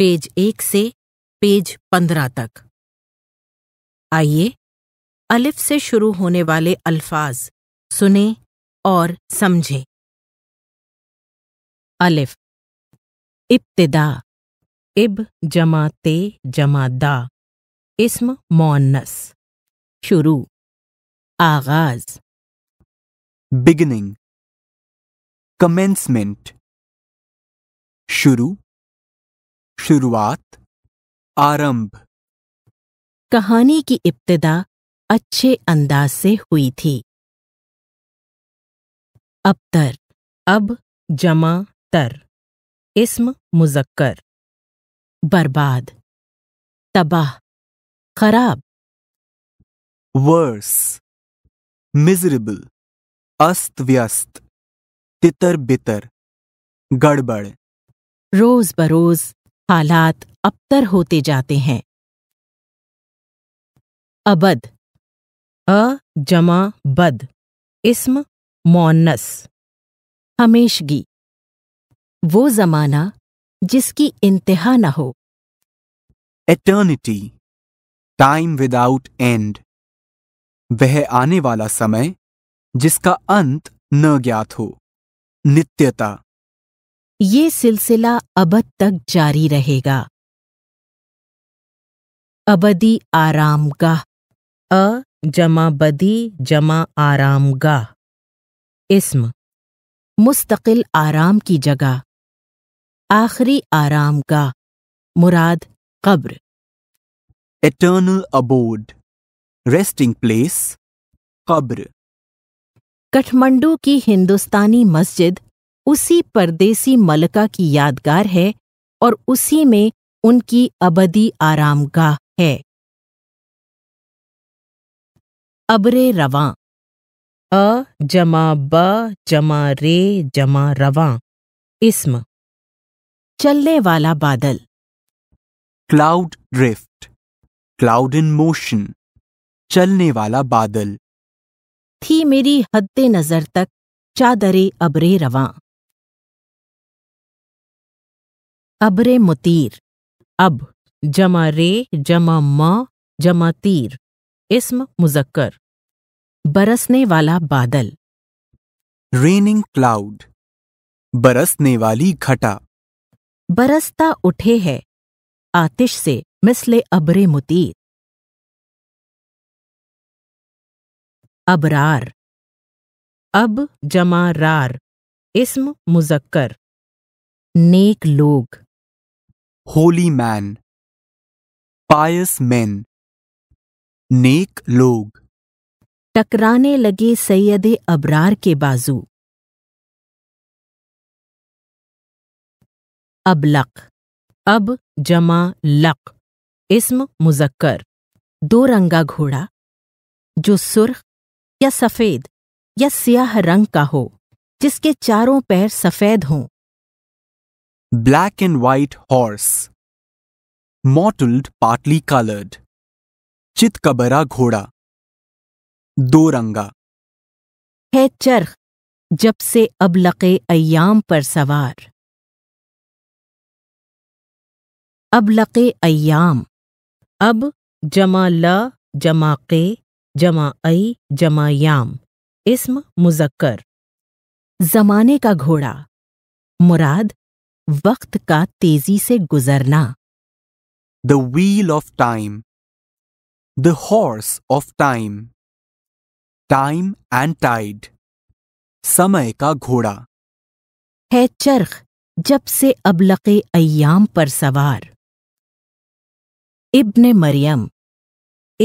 Page एक से page पंद्रह तक आइए अलिफ से शुरू होने वाले अल्फाज सुने और समझें अलिफ इब्तदा इब जमा ते जमा दा इसम मोन्नस शुरू आगाज बिगनिंग कमेंसमेंट शुरू शुरुआत आरंभ कहानी की इब्तदा अच्छे अंदाज से हुई थी अबतर अब जमा तर इसम मुजक्कर बर्बाद तबाह खराब वर्स मिजरेबल अस्त व्यस्त तितर बितर गड़बड़ रोज बरोज हालात अपतर होते जाते हैं अबद अ जमा बद इसम मौनस हमेशगी वो जमाना जिसकी इंतहा न हो एटर्निटी टाइम विदाउट एंड वह आने वाला समय जिसका अंत न ज्ञात हो नित्यता ये सिलसिला अबद तक जारी रहेगा अबदी आराम गाह अ जमा बदी जमा आराम गाह इसम मुस्तकिल आराम की जगह आखिरी आराम गाह मुराद कब्र एटर्नल अबोर्ड रेस्टिंग प्लेस कब्र कठमंडू की हिंदुस्तानी मस्जिद उसी परदेसी मलका की यादगार है और उसी में उनकी अबदी आरामगाह है अबरे रवां अ जमा ब जमा रे जमा रवां इस्म चलने वाला बादल cloud drift cloud in motion चलने वाला बादल थी मेरी हद नजर तक चादरे अबरे रवां अबरे मुतीर अब जमा रे जमा म जमा तीर इसम मुजक्कर बरसने वाला बादल रेनिंग क्लाउड बरसने वाली घटा बरसता उठे है आतिश से मिसले अबरे मुतीर अबरार अब जमा रार इसम मुजक्कर नेक लोग होली मैन पायस मैन नेक लोग टकराने लगे सैयद अबरार के बाजू अबलक अब जमा लक इसम मुजक्कर दो रंगा घोड़ा जो सुर्ख या सफ़ेद या सियाह रंग का हो जिसके चारों पैर सफ़ेद हों black and white horse mottled partly colored चितकबरा घोड़ा दो रंगा है चरख जब से अब लके अयाम पर सवार अब लके अयाम अब जमा ल जमा के जमा अई जमा याम इसम मुजक्कर जमाने का घोड़ा मुराद वक्त का तेजी से गुजरना the wheel of time the horse of time time and tide समय का घोड़ा है चरख जब से अबलके अयाम पर सवार इब्न मरियम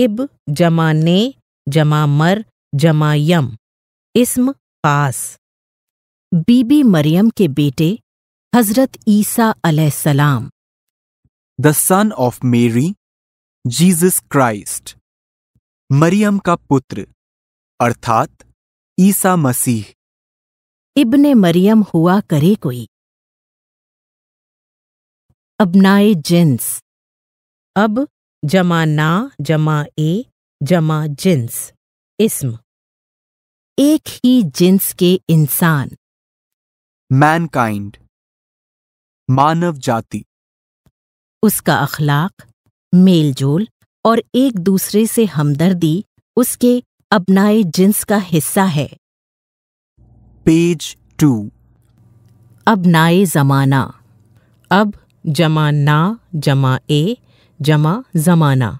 इब जमा ने जमा मर जमा यम इसम पास बीबी मरियम के बेटे हजरत ईसा salam, the son of Mary Jesus Christ मरियम का पुत्र अर्थात ईसा मसीह इब्ने मरियम हुआ करे कोई अबनाए जिन्स अब जमा ना जमा ए जमा जिन्स इसम एक ही जिन्स के इंसान मैनकाइंड मानव जाति उसका अखलाक मेलजोल और एक दूसरे से हमदर्दी उसके अपनाए जिन्स का हिस्सा है पेज टू अपनाए जमाना अब जमा ना जमा ए जमा जमाना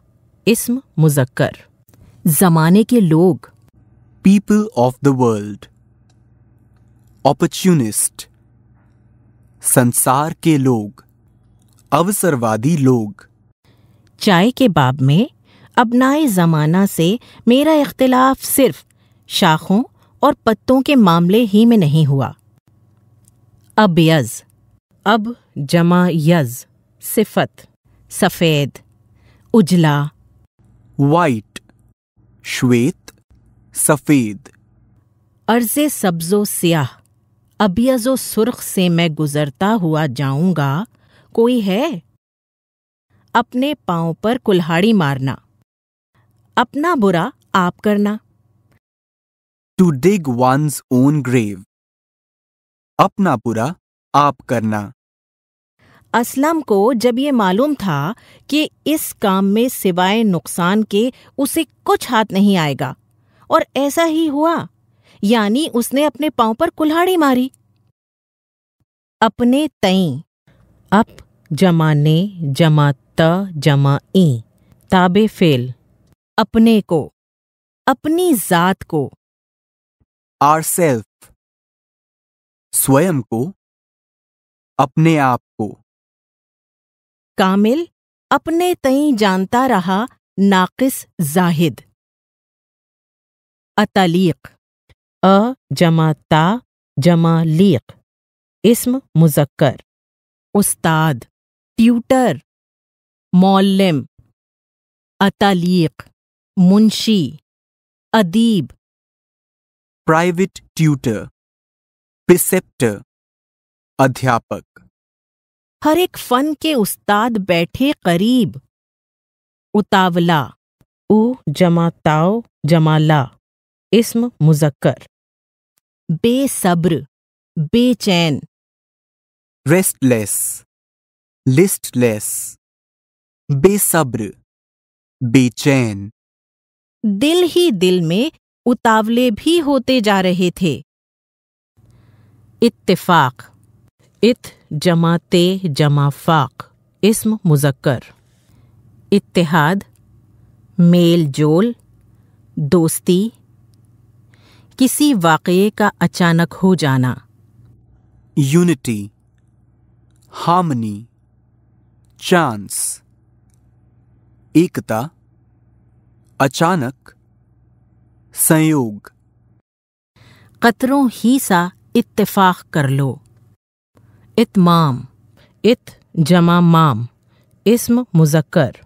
इसम मुजक्कर जमाने के लोग people of the world opportunist संसार के लोग अवसरवादी लोग चाय के बाब में अब नए ज़माना से मेरा इख्तलाफ सिर्फ शाखों और पत्तों के मामले ही में नहीं हुआ अब यज अब जमा यज सिफत सफ़ेद उजला वाइट श्वेत सफ़ेद अर्ज़ सब्ज़ो सियाह अबियज़ो सुर्ख से मैं गुज़रता हुआ जाऊंगा कोई है अपने पाँव पर कुल्हाड़ी मारना अपना बुरा आप करना to dig one's own grave अपना बुरा आप करना असलम को जब ये मालूम था कि इस काम में सिवाय नुकसान के उसे कुछ हाथ नहीं आएगा और ऐसा ही हुआ यानी उसने अपने पांव पर कुल्हाड़ी मारी अपने तई अप जमा ने जमा त जमा ई ताबे फेल अपने को अपनी जात को आर सेल्फ स्वयं को अपने आप को कामिल अपने तई जानता रहा नाकिस जाहिद अतलीक अ जमा ता जमा लीक इसम मुजक्कर उस्ताद ट्यूटर मौलम अतालीक मुंशी अदीब प्राइवेट ट्यूटर प्रिसेप्टर अध्यापक हर एक फन के उस्ताद बैठे करीब उतावला उ जमा ताओ जमाला इसम मुजक्कर बेसब्र बेचैन रेस्टलेस लिस्टलेस बेसब्र बेचैन दिल ही दिल में उतावले भी होते जा रहे थे इत्तेफाक इत जमा ते जमा फाक इसम मुजक्कर इत्तेहाद मेल जोल दोस्ती किसी वाकये का अचानक हो जाना यूनिटी हार्मनी चांस एकता अचानक संयोग कतरों ही सा इत्तेफाक कर लो इतमाम इत जमा माम इसम मुजक्कर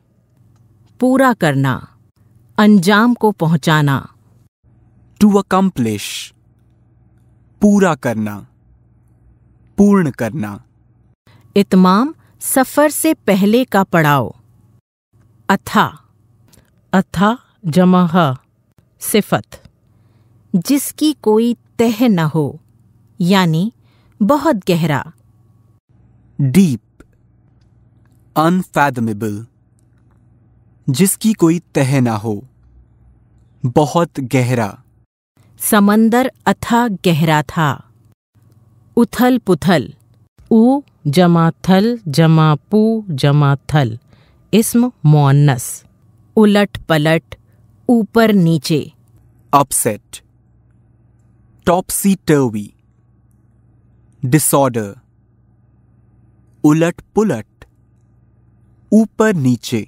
पूरा करना अंजाम को पहुंचाना टू अकम्पलिश पूरा करना पूर्ण करना इतमाम सफर से पहले का पड़ाव अथा अथा जमा सिफत जिसकी कोई तह न हो यानी बहुत गहरा डीप अनफैदमेबल जिसकी कोई तह ना हो बहुत गहरा समंदर अथा गहरा था उथल पुथल ऊ जमा थल जमा पू जमा थल इसम मोन्नस उलट पलट ऊपर नीचे अपसेट टॉपसी टर्वी डिसऑर्डर उलट पुलट ऊपर नीचे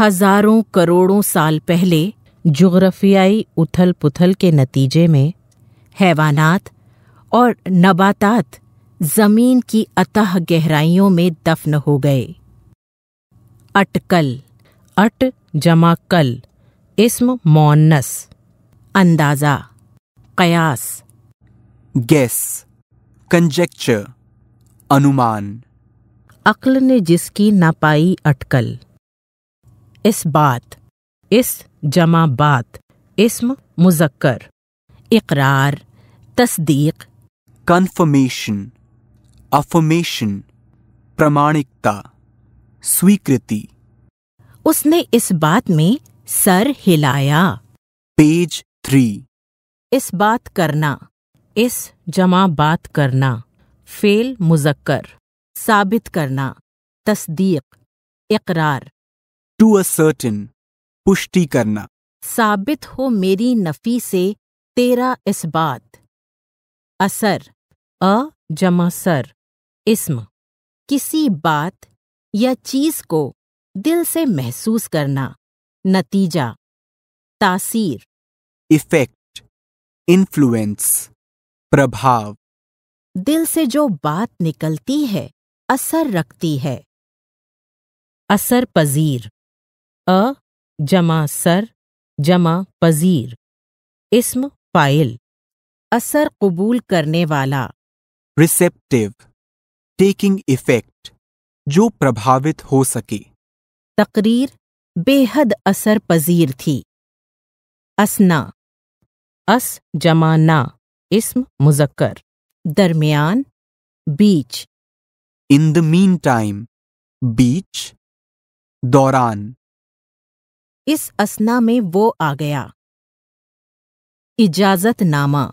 हजारों करोड़ों साल पहले जोग्राफियाई उथल पुथल के नतीजे में हैवानात और नबातात ज़मीन की अतः गहराइयों में दफन हो गए अटकल अट जमा कल इसम मौनस अंदाज़ा कयास गैस कंजेक्चर अनुमान अक्ल ने जिसकी ना पाई अटकल इस बात इस जमा बात इसम मुजक्कर इकरार तस्दीक कन्फर्मेशन अफर्मेशन प्रमाणिकता स्वीकृति उसने इस बात में सर हिलाया पेज थ्री इस बात करना इस जमा बात करना फेल मुजक्कर साबित करना तस्दीक इकरार टू असर्टिन पुष्टि करना साबित हो मेरी नफी से तेरा इस बात असर अ जमा सर इसम किसी बात या चीज को दिल से महसूस करना नतीजा तासीर इफेक्ट इन्फ्लुएंस प्रभाव दिल से जो बात निकलती है असर रखती है असर पजीर अ जमा सर जमा पजीर इस्म फाइल असर कबूल करने वाला रिसेप्टिव टेकिंग इफेक्ट जो प्रभावित हो सके तकरीर बेहद असर पजीर थी असना अस जमा ना इसम मुजक्कर दरमियान बीच इन द मीन टाइम बीच दौरान इस असना में वो आ गया इजाजतनामा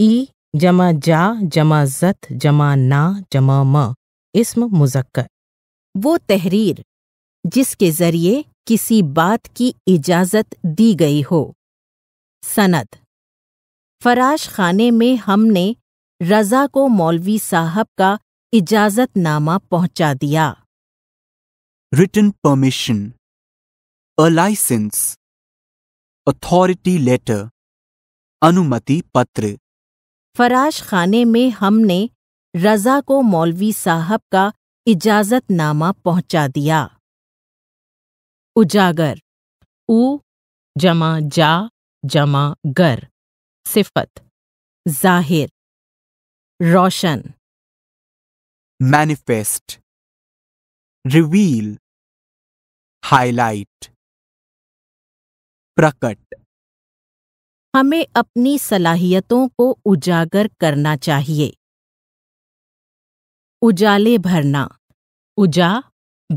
ई जमा जा जमा जत जमा ना जमा म इसम मुजक्कर वो तहरीर जिसके जरिए किसी बात की इजाजत दी गई हो सनत फराश खाने में हमने रजा को मौलवी साहब का इजाजतनामा पहुंचा दिया return permission a license, authority letter, अनुमति पत्र फराश खाने में हमने रजा को मौलवी साहब का इजाजतनामा पहुंचा दिया उजागर ऊ जमा जा जमा गर सिफत जाहिर रोशन मैनिफेस्ट रिवील हाईलाइट प्रकट हमें अपनी सलाहियतों को उजागर करना चाहिए उजाले भरना उजा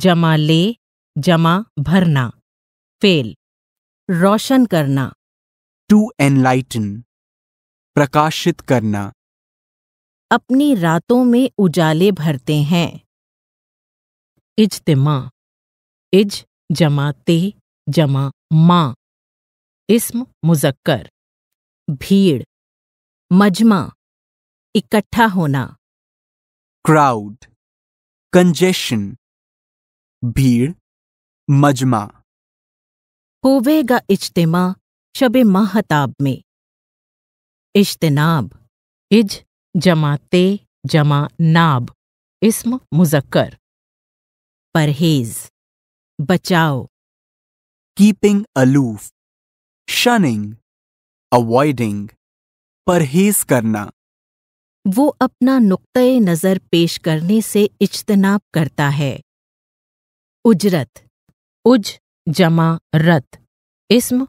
जमा ले जमा भरना फेल रोशन करना टू एनलाइटन प्रकाशित करना अपनी रातों में उजाले भरते हैं इजतमा इज जमा ते जमा माँ इस्म मुजक्कर भीड़ मजमा इकट्ठा होना क्राउड कंजेशन भीड़ मजमा होवेगा इज्तिमा शबे माहताब में इज्तनाब इज जमाते जमा नाब इस्म मुजक्कर परहेज बचाओ कीपिंग अलूफ शनिंग अवॉइडिंग परहेज करना वो अपना नुक्तः नज़र पेश करने से इज्तनाब करता है उजरत उज जमा रत इसम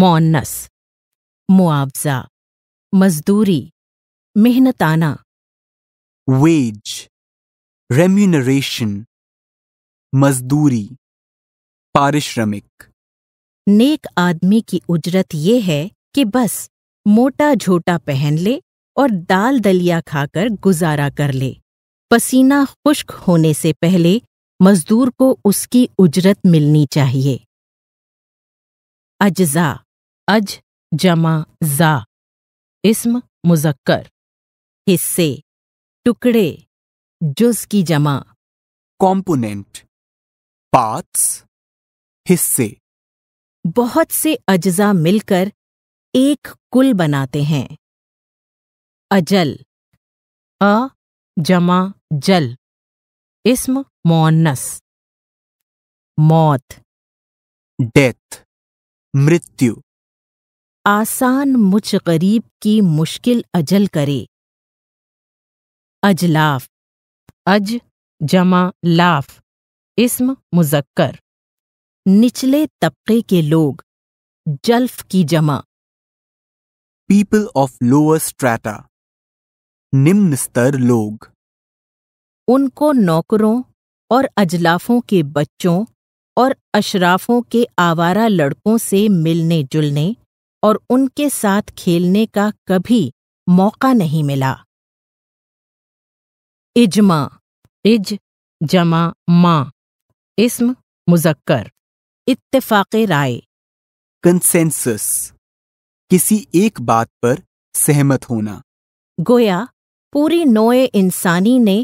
मौनस मुआवजा मजदूरी मेहनताना वेज रेम्यूनरेशन मजदूरी पारिश्रमिक नेक आदमी की उजरत ये है कि बस मोटा झोटा पहन ले और दाल दलिया खाकर गुजारा कर ले पसीना खुश्क होने से पहले मजदूर को उसकी उजरत मिलनी चाहिए अजजा अज जमा जा इस्म मुजक्कर हिस्से टुकड़े जुज की जमा कॉम्पोनेंट पार्ट्स हिस्से बहुत से अज्जा मिलकर एक कुल बनाते हैं अजल अ जमा जल इस्म मोन्नस मौत डेथ मृत्यु आसान मुझ गरीब की मुश्किल अजल करे अजलाफ अज जमा लाफ इसम मुजक्कर निचले तबके के लोग जल्फ की जमा पीपल ऑफ लोअर स्ट्रेटा निम्न स्तर लोग उनको नौकरों और अजलाफों के बच्चों और अशराफों के आवारा लड़कों से मिलने जुलने और उनके साथ खेलने का कभी मौका नहीं मिला इजमा इज जमा माँ इसम मुजक्कर इत्तेफाक राय कंसेंसस किसी एक बात पर सहमत होना गोया पूरी नोए इंसानी ने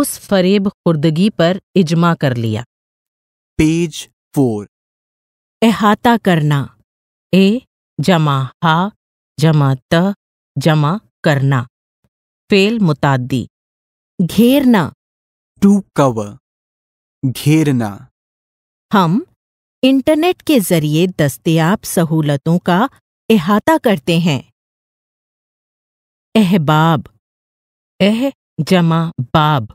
उस फरेब खुर्दगी पर इजमा कर लिया पेज फोर अहाता करना ए जमा हा जमा त जमा करना फेल मुतादी घेरना टू कवर घेरना हम इंटरनेट के जरिए दस्तयाब सहूलतों का अहाता करते हैं अहबाब एह जमा बाब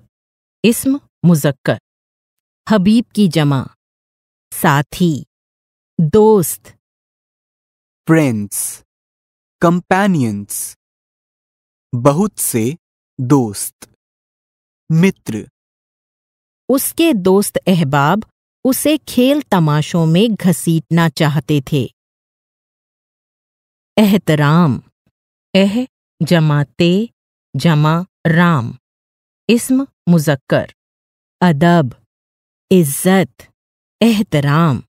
इसम मुजक्कर हबीब की जमा साथी दोस्त फ्रेंड्स कंपेनियंस बहुत से दोस्त मित्र उसके दोस्त अहबाब उसे खेल तमाशों में घसीटना चाहते थे एहतराम एह जमा ते जमा राम इस्म मुजक्कर अदब इज्जत एहतराम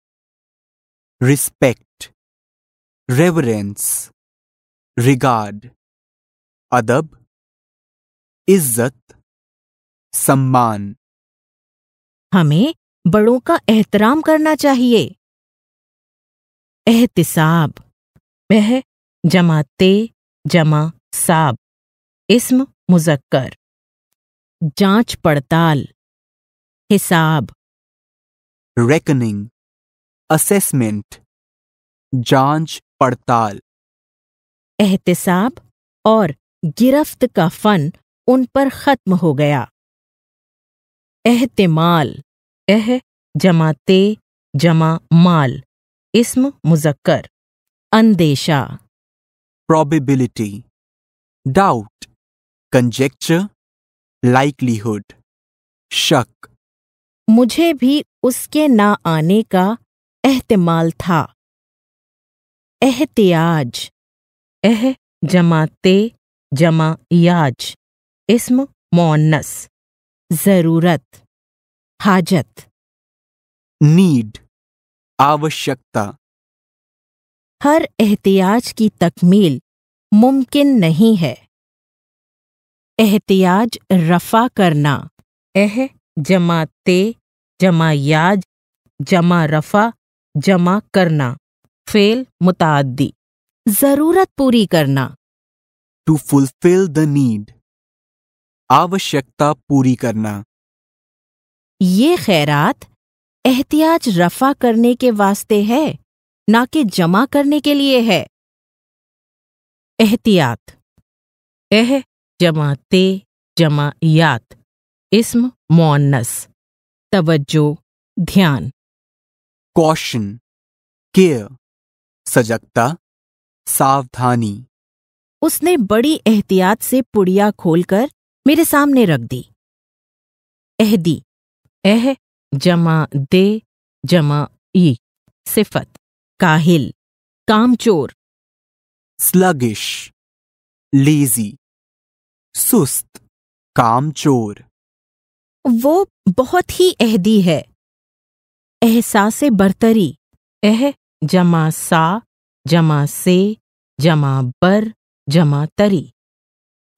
रिस्पेक्ट रेवरेंस रिगार्ड अदब इज्जत सम्मान हमें बड़ों का एहतराम करना चाहिए एहतिसाब वह जमा ते जमा साब इसम मुजक्कर जांच पड़ताल हिसाब रेकनिंग असेसमेंट जांच पड़ताल एहतिसाब और गिरफ्त का फन उन पर खत्म हो गया एहतिमाल एह जमा ते जमा माल इसम मुजक्कर अंदेशा प्रॉबिबिलिटी डाउट कंजेक्चर लाइकलीहुड शक मुझे भी उसके ना आने का एहतमाल था एहतियाज एह जमा ते जमा याज इस्म मोनस ज़रूरत हाजत नीड आवश्यकता हर एहतियाज की तकमील मुमकिन नहीं है एहतियाज रफा करना एह जमा ते जमा याज जमा रफा जमा करना फेल मुतादी जरूरत पूरी करना टू फुलफिल द नीड आवश्यकता पूरी करना ये खैरात एहतियाज रफा करने के वास्ते है ना कि जमा करने के लिए है एहतियात एह जमा ते जमा यात इसम मोनस तवज्जो ध्यान कौशन केयर सजगता सावधानी उसने बड़ी एहतियात से पुड़िया खोलकर मेरे सामने रख दी एहदी एह जमा दे जमा ई सिफत काहिल कामचोर स्लगिश लेजी सुस्त कामचोर वो बहुत ही अहदी है एहसास बरतरी एह जमा सा जमा से जमा बर जमा तरी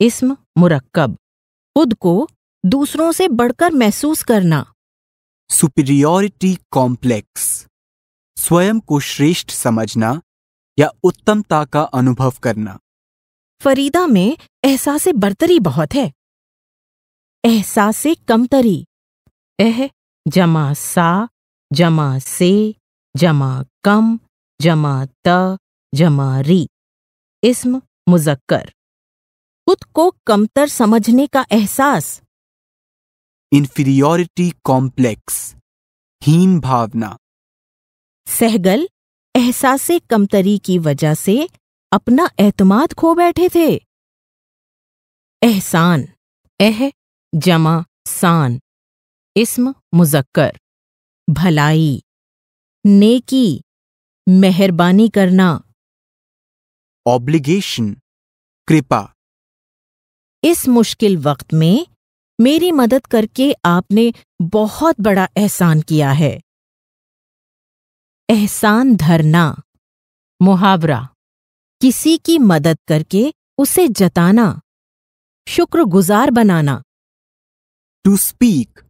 इसम मुरक्कब खुद को दूसरों से बढ़कर महसूस करना सुपीरियोरिटी कॉम्प्लेक्स स्वयं को श्रेष्ठ समझना या उत्तमता का अनुभव करना फरीदा में एहसास बर्तरी बहुत है एहसास कमतरी एह जमा सा जमा से जमा कम जमा त जमा री इसम मुजक्कर खुद को कमतर समझने का एहसास इन्फीरियोरिटी कॉम्प्लेक्स हीन भावना सहगल एहसास कमतरी की वजह से अपना एतमाद खो बैठे थे एहसान एह जमा सान इसम मुजक्कर भलाई नेकी मेहरबानी करना ऑब्लिगेशन कृपा इस मुश्किल वक्त में मेरी मदद करके आपने बहुत बड़ा एहसान किया है एहसान धरना मुहावरा किसी की मदद करके उसे जताना शुक्रगुजार बनाना टू स्पीक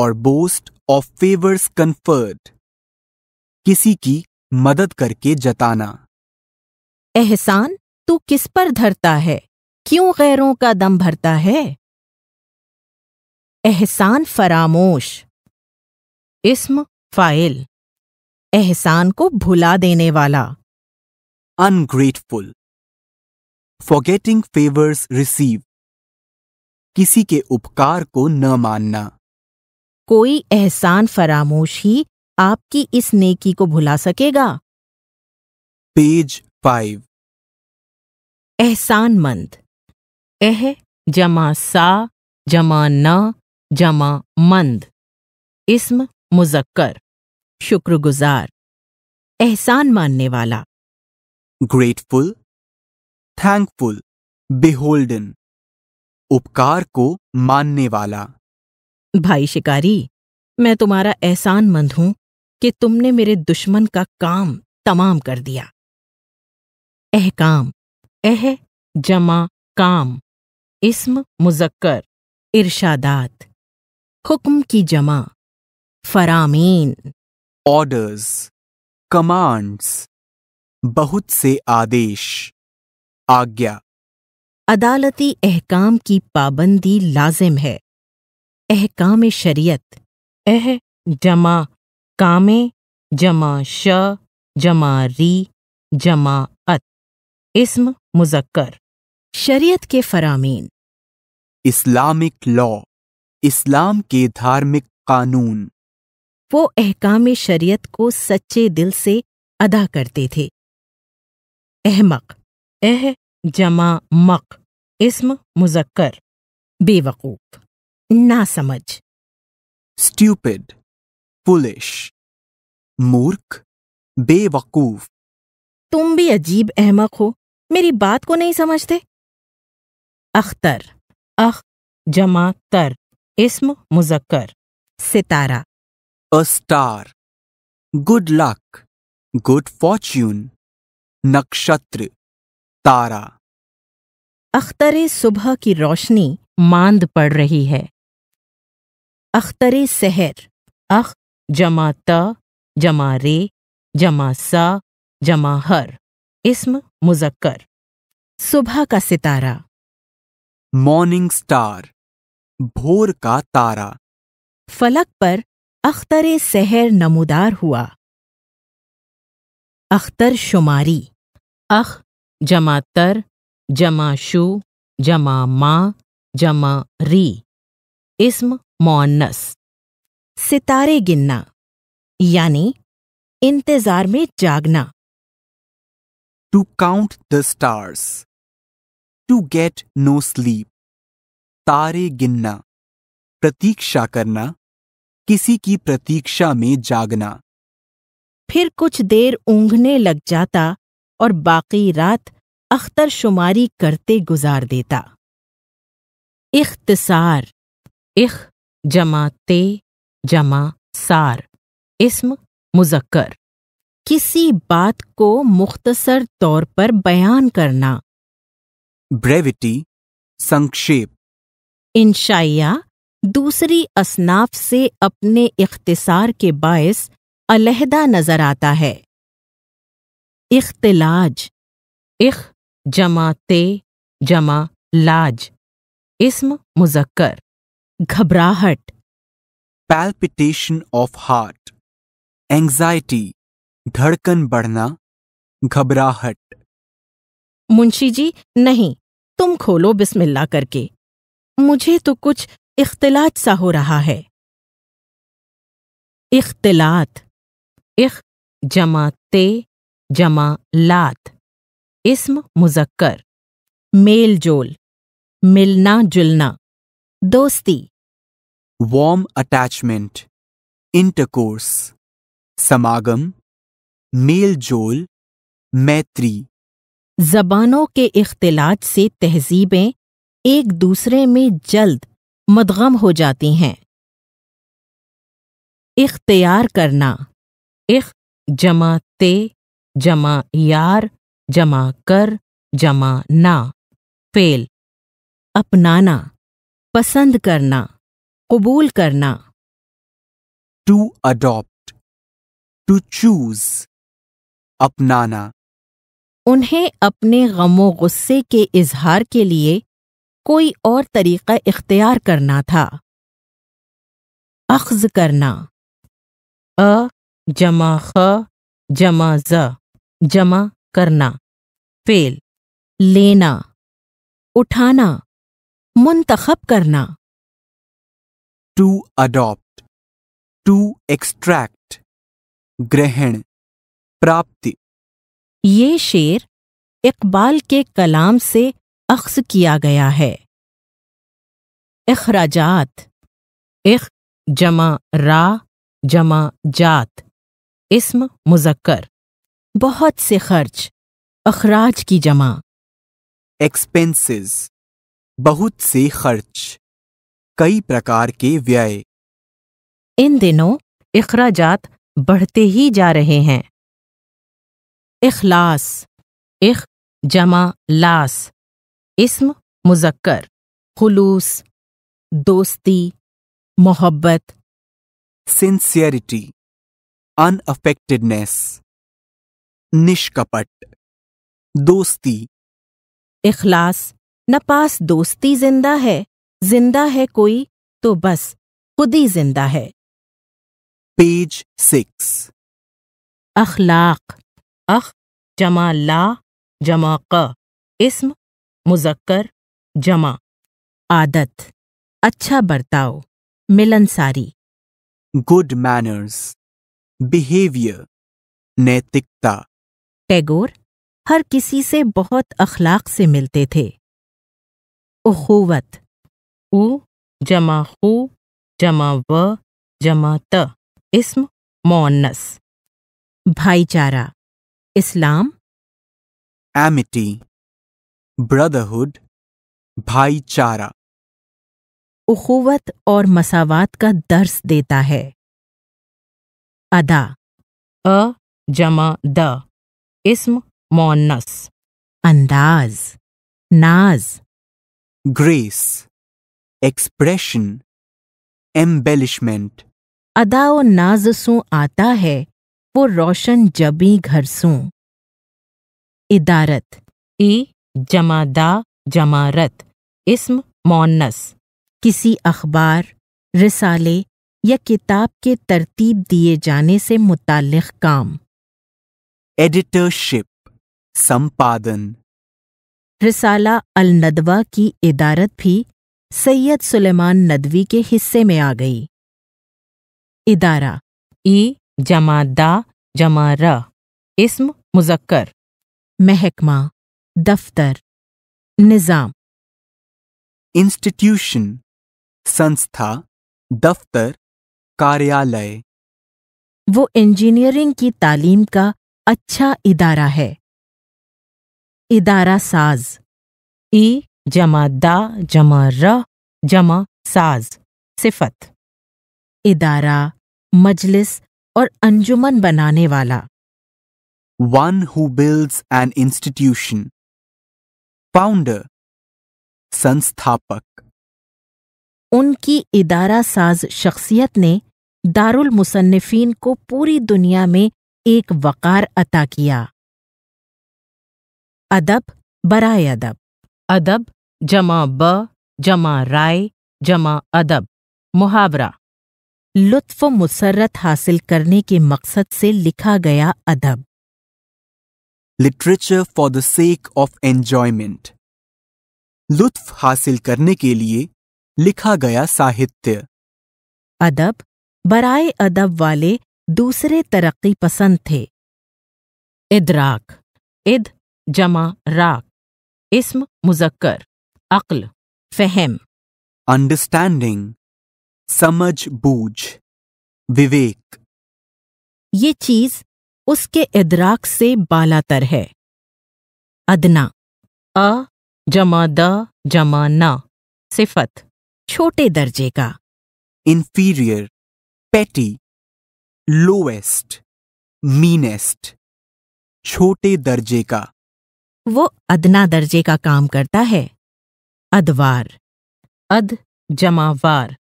और बोस्ट ऑफ फेवर्स कन्फर्ड किसी की मदद करके जताना एहसान तू किस पर धरता है क्यों गैरों का दम भरता है एहसान फरामोश इसम फाइल एहसान को भुला देने वाला अनग्रेटफुल फॉरगेटिंग फेवर्स रिसीव किसी के उपकार को न मानना कोई एहसान फरामोश ही आपकी इस नेकी को भुला सकेगा पेज फाइव एहसानमंद एह जमा सा जमा न जमा मंद इसम मुजक्कर शुक्रगुजार एहसान मानने वाला ग्रेटफुल थैंकफुल बिहोल्डन उपकार को मानने वाला भाई शिकारी मैं तुम्हारा एहसान मंद हूं कि तुमने मेरे दुश्मन का काम तमाम कर दिया एहकाम एह जमा काम इसम मुजक्कर इर्शादात हुक्म की जमा फरामीन ऑर्डर्स कमांड्स बहुत से आदेश आज्ञा अदालती अहकाम की पाबंदी लाजिम है अहकाम शरीयत अह जमा कामे जमा श जमा री जमा अत इसम मुजक्कर शरीयत के फरामीन इस्लामिक लॉ इस्लाम के धार्मिक कानून वो अहकाम शरीयत को सच्चे दिल से अदा करते थे अहमक एह जमा मक इसम मुजक्कर बेवकूफ ना समझ स्ट्यूपिड पुलिश मूर्ख बेवकूफ तुम भी अजीब अहमक हो मेरी बात को नहीं समझते अख्तर अख जमा तर इस्म मुजक्कर सितारा a star good luck good fortune नक्षत्र तारा अख्तरे सुबह की रोशनी मांद पड़ रही है अख्तरे सहर अख जमा त जमा रे जमा सा जमा हर इसम मुजक्कर सुबह का सितारा मॉर्निंग स्टार भोर का तारा फलक पर अख्तर सहर नमोदार हुआ अख्तर शुमारी अख जमा तर जमा शु जमा माँ जमा री इसम मोन्नस सितारे गिनना यानी इंतजार में जागना to count the stars to get no sleep तारे गिनना प्रतीक्षा करना किसी की प्रतीक्षा में जागना फिर कुछ देर ऊँघने लग जाता और बाकी रात अख्तर शुमारी करते गुजार देता इख्तसार इख जमा ते जमा सार इसम मुजक्कर किसी बात को मुख्तसर तौर पर बयान करना ब्रेविटी संक्षेप इंशाइया दूसरी असनाफ से अपने इख्तिसार के बायस अलहदा नज़र आता है इख्तिलाज इख जमा ते जमा लाज इसम मुजक्कर घबराहट पैल्पिटेशन ऑफ हार्ट एंग्जाइटी धड़कन बढ़ना घबराहट मुंशी जी नहीं तुम खोलो बिस्मिल्ला करके मुझे तो कुछ इख्तलात सा हो रहा है इख्तलात इख जमा ते जमा लात इस्म मुजक्कर मेल जोल मिलना जुलना दोस्ती वॉर्म अटैचमेंट इंटरकोर्स समागम मेल जोल मैत्री जबानों के इख्तलात से तहजीबें एक दूसरे में जल्द मदगम हो जाती हैं इख्तियार करना इख जमा ते जमा यार जमा कर जमा ना फेल अपनाना पसंद करना कबूल करना टू अडॉप्ट टू चूज अपनाना उन्हें अपने गमो गुस्से के इजहार के लिए कोई और तरीका इख्तियार करना था अख्ज करना अ जमा ख जमा ज जमा करना फेल लेना उठाना मुंतखब करना टू अडॉप्ट टू एक्सट्रैक्ट ग्रहण प्राप्ति ये शेर इकबाल के कलाम से अक्स किया गया है अखराजात इख जमा रा जमा जात इसम मुजक्कर बहुत से खर्च अखराज की जमा एक्सपेंसेस बहुत से खर्च कई प्रकार के व्यय इन दिनों अखराजात बढ़ते ही जा रहे हैं इखलास इख जमा लास इसम मुजक्कर खुलूस दोस्ती मोहब्बत सिंसियरिटी अनअफेक्टेडनेस निष्कपट दोस्ती इखलास न पास दोस्ती जिंदा है जिंदा है कोई तो बस खुद ही जिंदा है पेज सिक्स अखलाक अख जमा ला जमा क इसम मुजक्कर जमा आदत अच्छा बर्ताव मिलनसारी गुड मैनर्स बिहेवियर नैतिकता टैगोर हर किसी से बहुत अखलाक से मिलते थे उखुवत ऊ जमा खू जमा व जमा त इस्म मोन्नस भाईचारा इस्लाम एमिटी ब्रदरहुड भाईचारा उखुवत और मसावात का दर्स देता है अदा अ जमा द इस्म मोनस अंदाज नाज ग्रेस एक्सप्रेशन एम्बेलिशमेंट अदा और नाज सु आता है वो रोशन जबी घर सू इदारत ई जमा जमा जमारत इसम मौनस किसी अखबार रिसाले या किताब के तरतीब दिए जाने से मुतल काम एडिटरशिप संपादन रिसाला अल नदवा की इदारत भी सैयद सुलेमान नदवी के हिस्से में आ गई इदारा ई जमा दा जमा र इसम मुजक्कर महकमा दफ्तर निज़ाम इंस्टीट्यूशन संस्था दफ्तर कार्यालय वो इंजीनियरिंग की तालीम का अच्छा इदारा है इदारा साज ई जमा दा जमा र जमा साज सिफत इदारा मजलिस और अंजुमन बनाने वाला one who builds an institution founder संस्थापक उनकी इदारा साज शख्सियत ने दारुल मुसन्नफीन को पूरी दुनिया में एक वकार अता किया अदब बराय अदब अदब जमा ब जमा राय जमा अदब मुहावरा लुत्फ मुसरत हासिल करने के मकसद से लिखा गया अदब literature for the sake of enjoyment लुत्फ हासिल करने के लिए लिखा गया साहित्य अदब बराए अदब वाले दूसरे तरक्की पसंद थे इदराक इद जमा राक इसम मुजक्कर अक्ल फहम अंडरस्टैंडिंग समझ बूझ विवेक ये चीज उसके इदराक से बालातर है अदना अ जमा द जमा न सिफत छोटे दर्जे का इंफीरियर पेटी लोएस्ट मीनेस्ट छोटे दर्जे का वो अदना दर्जे का काम करता है अदवार अद जमावार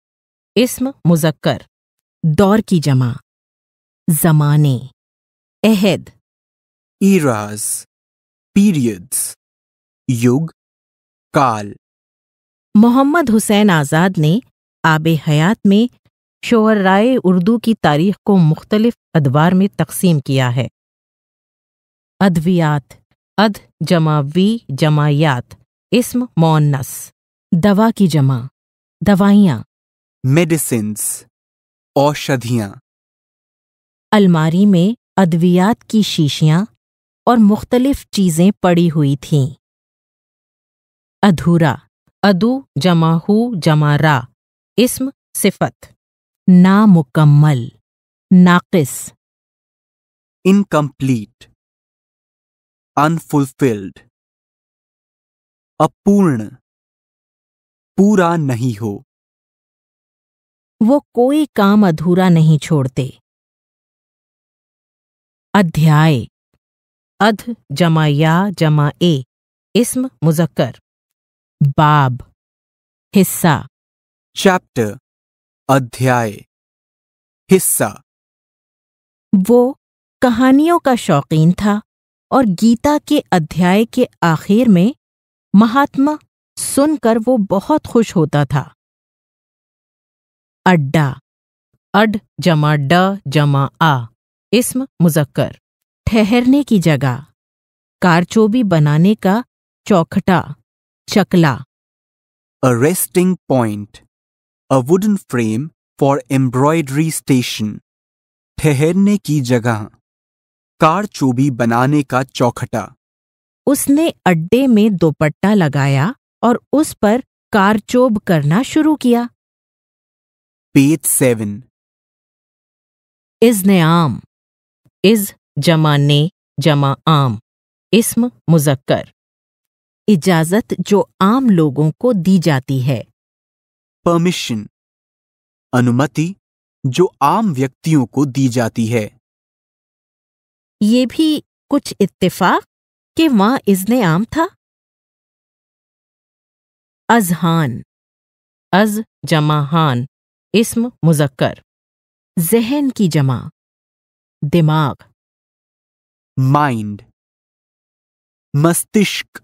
इसम मुजक्कर दौर की जमा जमाने Ahead. इराज पीरियड्स युग काल मोहम्मद हुसैन आज़ाद ने आब हयात में शोहराय उर्दू की तारीख को मुख्तलिफ अदवार में तकसीम किया है अद्वियात अध जमा जमायात इसम मोन्नस दवा की जमा दवाइयाँ मेडिसिन औषधियाँ अलमारी में अद्वियात की शीशियाँ और मुख्तलिफ चीज़ें पड़ी हुई थीं अधूरा अदू जमाहू जमारा इस्म सिफत नामुकम्मल नाकिस इनकम्प्लीट अनफुलफिल्ड अपूर्ण पूरा नहीं हो वो कोई काम अधूरा नहीं छोड़ते अध्याय अध जमा या जमा ए इस्म मुजक्कर बाब हिस्सा चैप्टर अध्याय हिस्सा वो कहानियों का शौकीन था और गीता के अध्याय के आखिर में महात्मा सुनकर वो बहुत खुश होता था अड्डा अड जमा ड जमा आ इस्म मुजक्कर ठहरने की जगह कारचोबी बनाने का चौखटा चकला a resting point a wooden frame for embroidery station ठहरने की जगह कारचोबी बनाने का चौखटा उसने अड्डे में दोपट्टा लगाया और उस पर कारचोब करना शुरू किया पेज सेवन आम इज जमा ने जमा आम इसम मुजक्कर इजाजत जो आम लोगों को दी जाती है परमिशन अनुमति जो आम व्यक्तियों को दी जाती है ये भी कुछ इत्तेफाक कि वहां इजने आम था अजहान अज जमा हान इसम मुजक्कर जहन की जमा दिमाग माइंड मस्तिष्क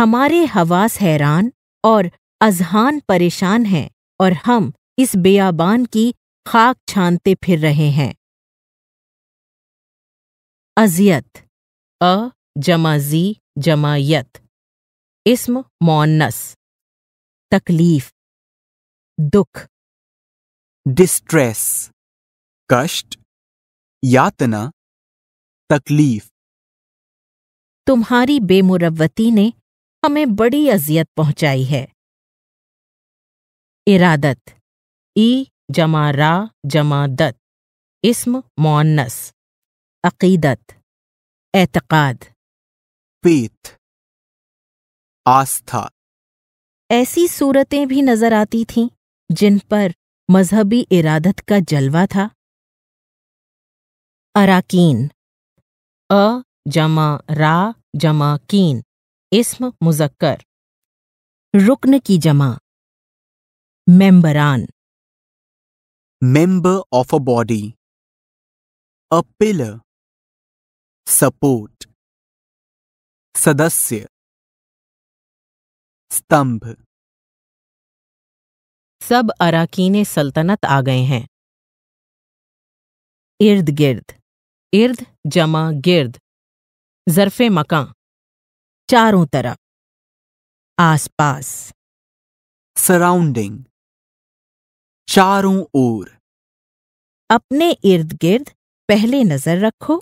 हमारे हवास हैरान और अजहान परेशान हैं और हम इस बेयाबान की खाक छानते फिर रहे हैं अजियत अ जमा जी जमायत इसम मोनस तकलीफ दुख डिस्ट्रेस कष्ट यातना तकलीफ तुम्हारी बेमुरवती ने हमें बड़ी अजियत पहुंचाई है इरादत ई जमा रा जमा दत इसम मौनस अकीदत एतकाद पीत आस्था ऐसी सूरतें भी नजर आती थीं जिन पर मजहबी इरादत का जलवा था अराकीन अ जमा रा जमा कीन इसम मुजक्कर रुकन की जमा मेंबरान member of a body a pillar support सदस्य, स्तंभ सब अराकीने सल्तनत आ गए हैं इर्द गिर्द इर्द जमा गिर्द जरफे मकां चारों तरफ आसपास सराउंडिंग चारों ओर अपने इर्द गिर्द पहले नजर रखो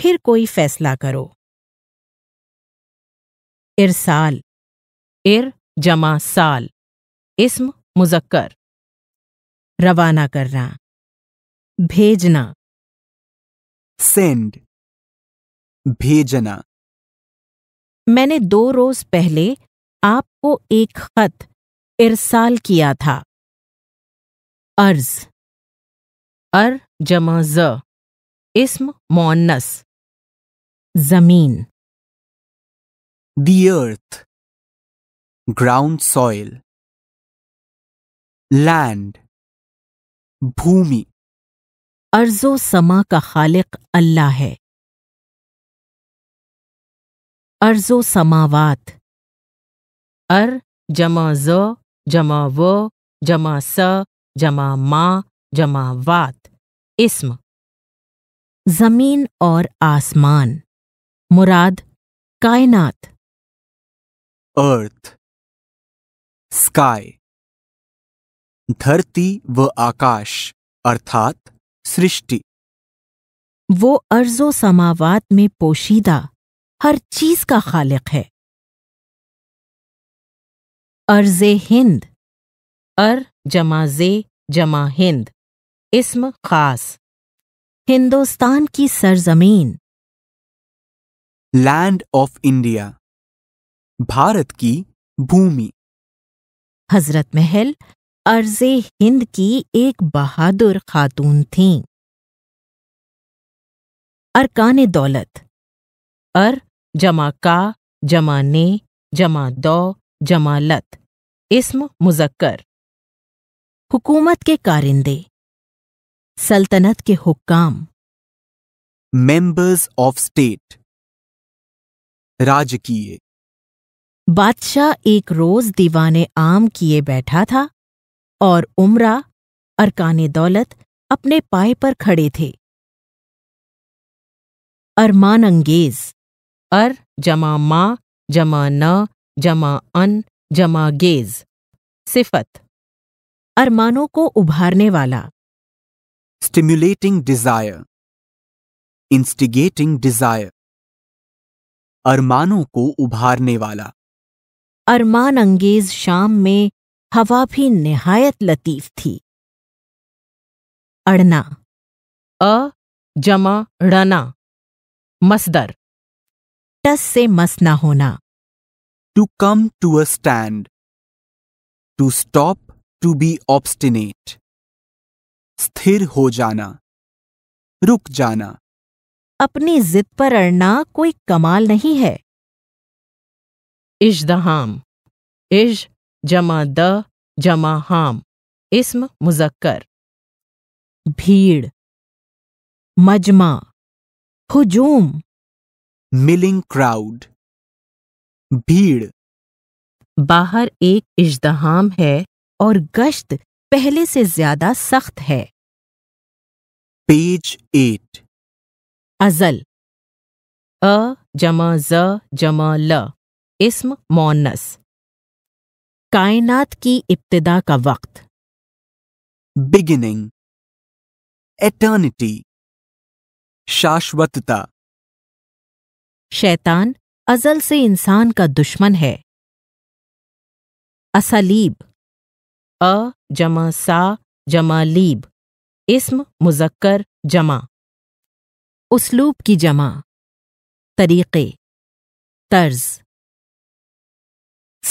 फिर कोई फैसला करो इरसाल इर जमा साल इसम मुजक्कर रवाना करना भेजना सेंड भेजना मैंने दो रोज पहले आपको एक खत इरसाल किया था अर्ज अर जमा ज इसम मोन्नस जमीन the earth ground soil land भूमि अर्जो समा का खालिक अल्लाह है अर्जो समावात अर जमा ज जमा व जमा स जमा मा जमा वात इसम जमीन और आसमान मुराद कायनात अर्थ स्काई धरती व आकाश अर्थात सृष्टि वो अर्जो समावात में पोशीदा हर चीज का खालिक है अर्ज हिंद अर जमा जे जमा हिंद इसम खास हिंदुस्तान की सरजमीन लैंड ऑफ इंडिया भारत की भूमि हजरत महल अर्ज हिंद की एक बहादुर खातून थीं अरकान दौलत अर जमा का जमा ने जमा दौ जमा लत इसम मुजक्कर हुकूमत के कारिंदे सल्तनत के हुक्काम मेंबर्स ऑफ स्टेट राजकीय बादशाह एक रोज दीवाने आम किए बैठा था और उमरा अरकान दौलत अपने पाए पर खड़े थे अरमान अंगेज अर जमा मा जमा न जमा अन जमा गेज सिफत अरमानों को उभारने वाला स्टिम्युलेटिंग डिजायर इंस्टिगेटिंग डिजायर अरमानों को उभारने वाला अरमान अंगेज शाम में हवा भी निहायत लतीफ थी अड़ना अ जमा रना मसदर टस से मस ना होना to come to a stand to stop to be obstinate स्थिर हो जाना रुक जाना अपनी जिद पर अड़ना कोई कमाल नहीं है इजदहाम इज जमा द जमा हाम इसम मुजक्कर भीड़ मजमा हुजूम मिलिंग क्राउड भीड़ बाहर एक इजदहाम है और गश्त पहले से ज्यादा सख्त है पेज एट अजल अ जमा ज जमा ल इसम मोनस कायनात की इब्तदा का वक्त बिगिनिंग एटर्निटी शाश्वतता शैतान अजल से इंसान का दुश्मन है असलीब अ जमा सा जमा लीब इसम मुजक्कर जमा उसलूब की जमा तरीक़े तर्ज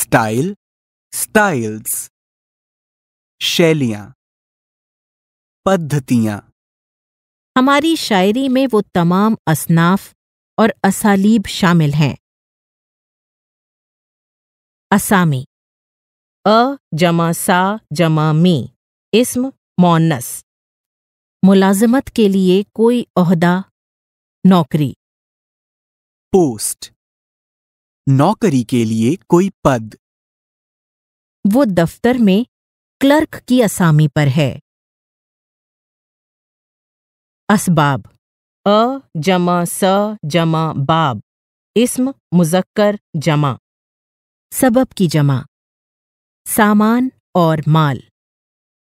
स्टाइल स्टाइल्स शैलियां पद्धतियां हमारी शायरी में वो तमाम असनाफ और असालीब शामिल हैं असामी अ जमा सा जमा मी इसम मौनस मुलाजमत के लिए कोई ओहदा नौकरी पोस्ट नौकरी के लिए कोई पद वो दफ्तर में क्लर्क की असामी पर है असबाब अ जमा स जमा बाब इसम मुजक्कर जमा सबब की जमा सामान और माल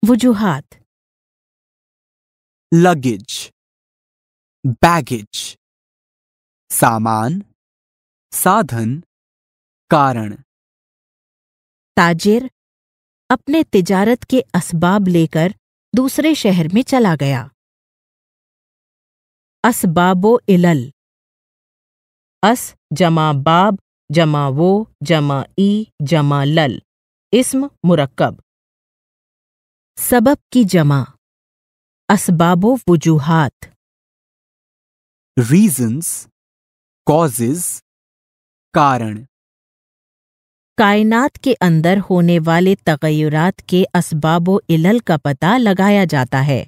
वजूहात लगेज बैगेज सामान साधन कारण ताजिर अपने तिजारत के असबाब लेकर दूसरे शहर में चला गया असबाबो इलल अस जमा बाब जमा वो जमा ई जमा लल इस्म मुरक्कब सबब की जमा असबाबो वजूहात रीजन्स कॉजेज कारण कायनात के अंदर होने वाले तगैरात के असबाब इलल का पता लगाया जाता है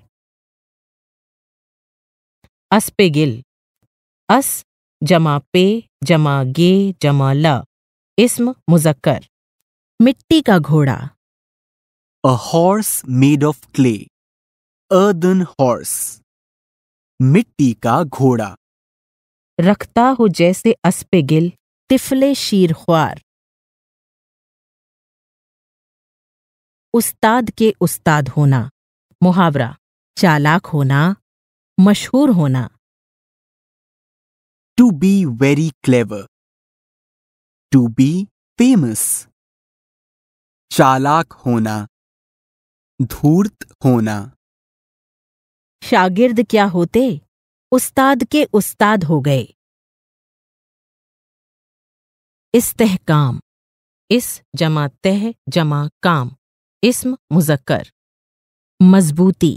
अस्पेगिल अस जमा पे जमा गे जमा ल इसम मुजक्कर मिट्टी का घोड़ा a horse made of clay earthen horse मिट्टी का घोड़ा रखता हो जैसे अस्पेगिल तिफले शीर ख्वार उस्ताद के उस्ताद होना मुहावरा चालाक होना मशहूर होना to be very clever to be famous चालाक होना धूर्त होना शागिर्द क्या होते उस्ताद के उस्ताद हो गए इस्तेहकाम इस जमा तह जमा काम इसम मुजक्कर मजबूती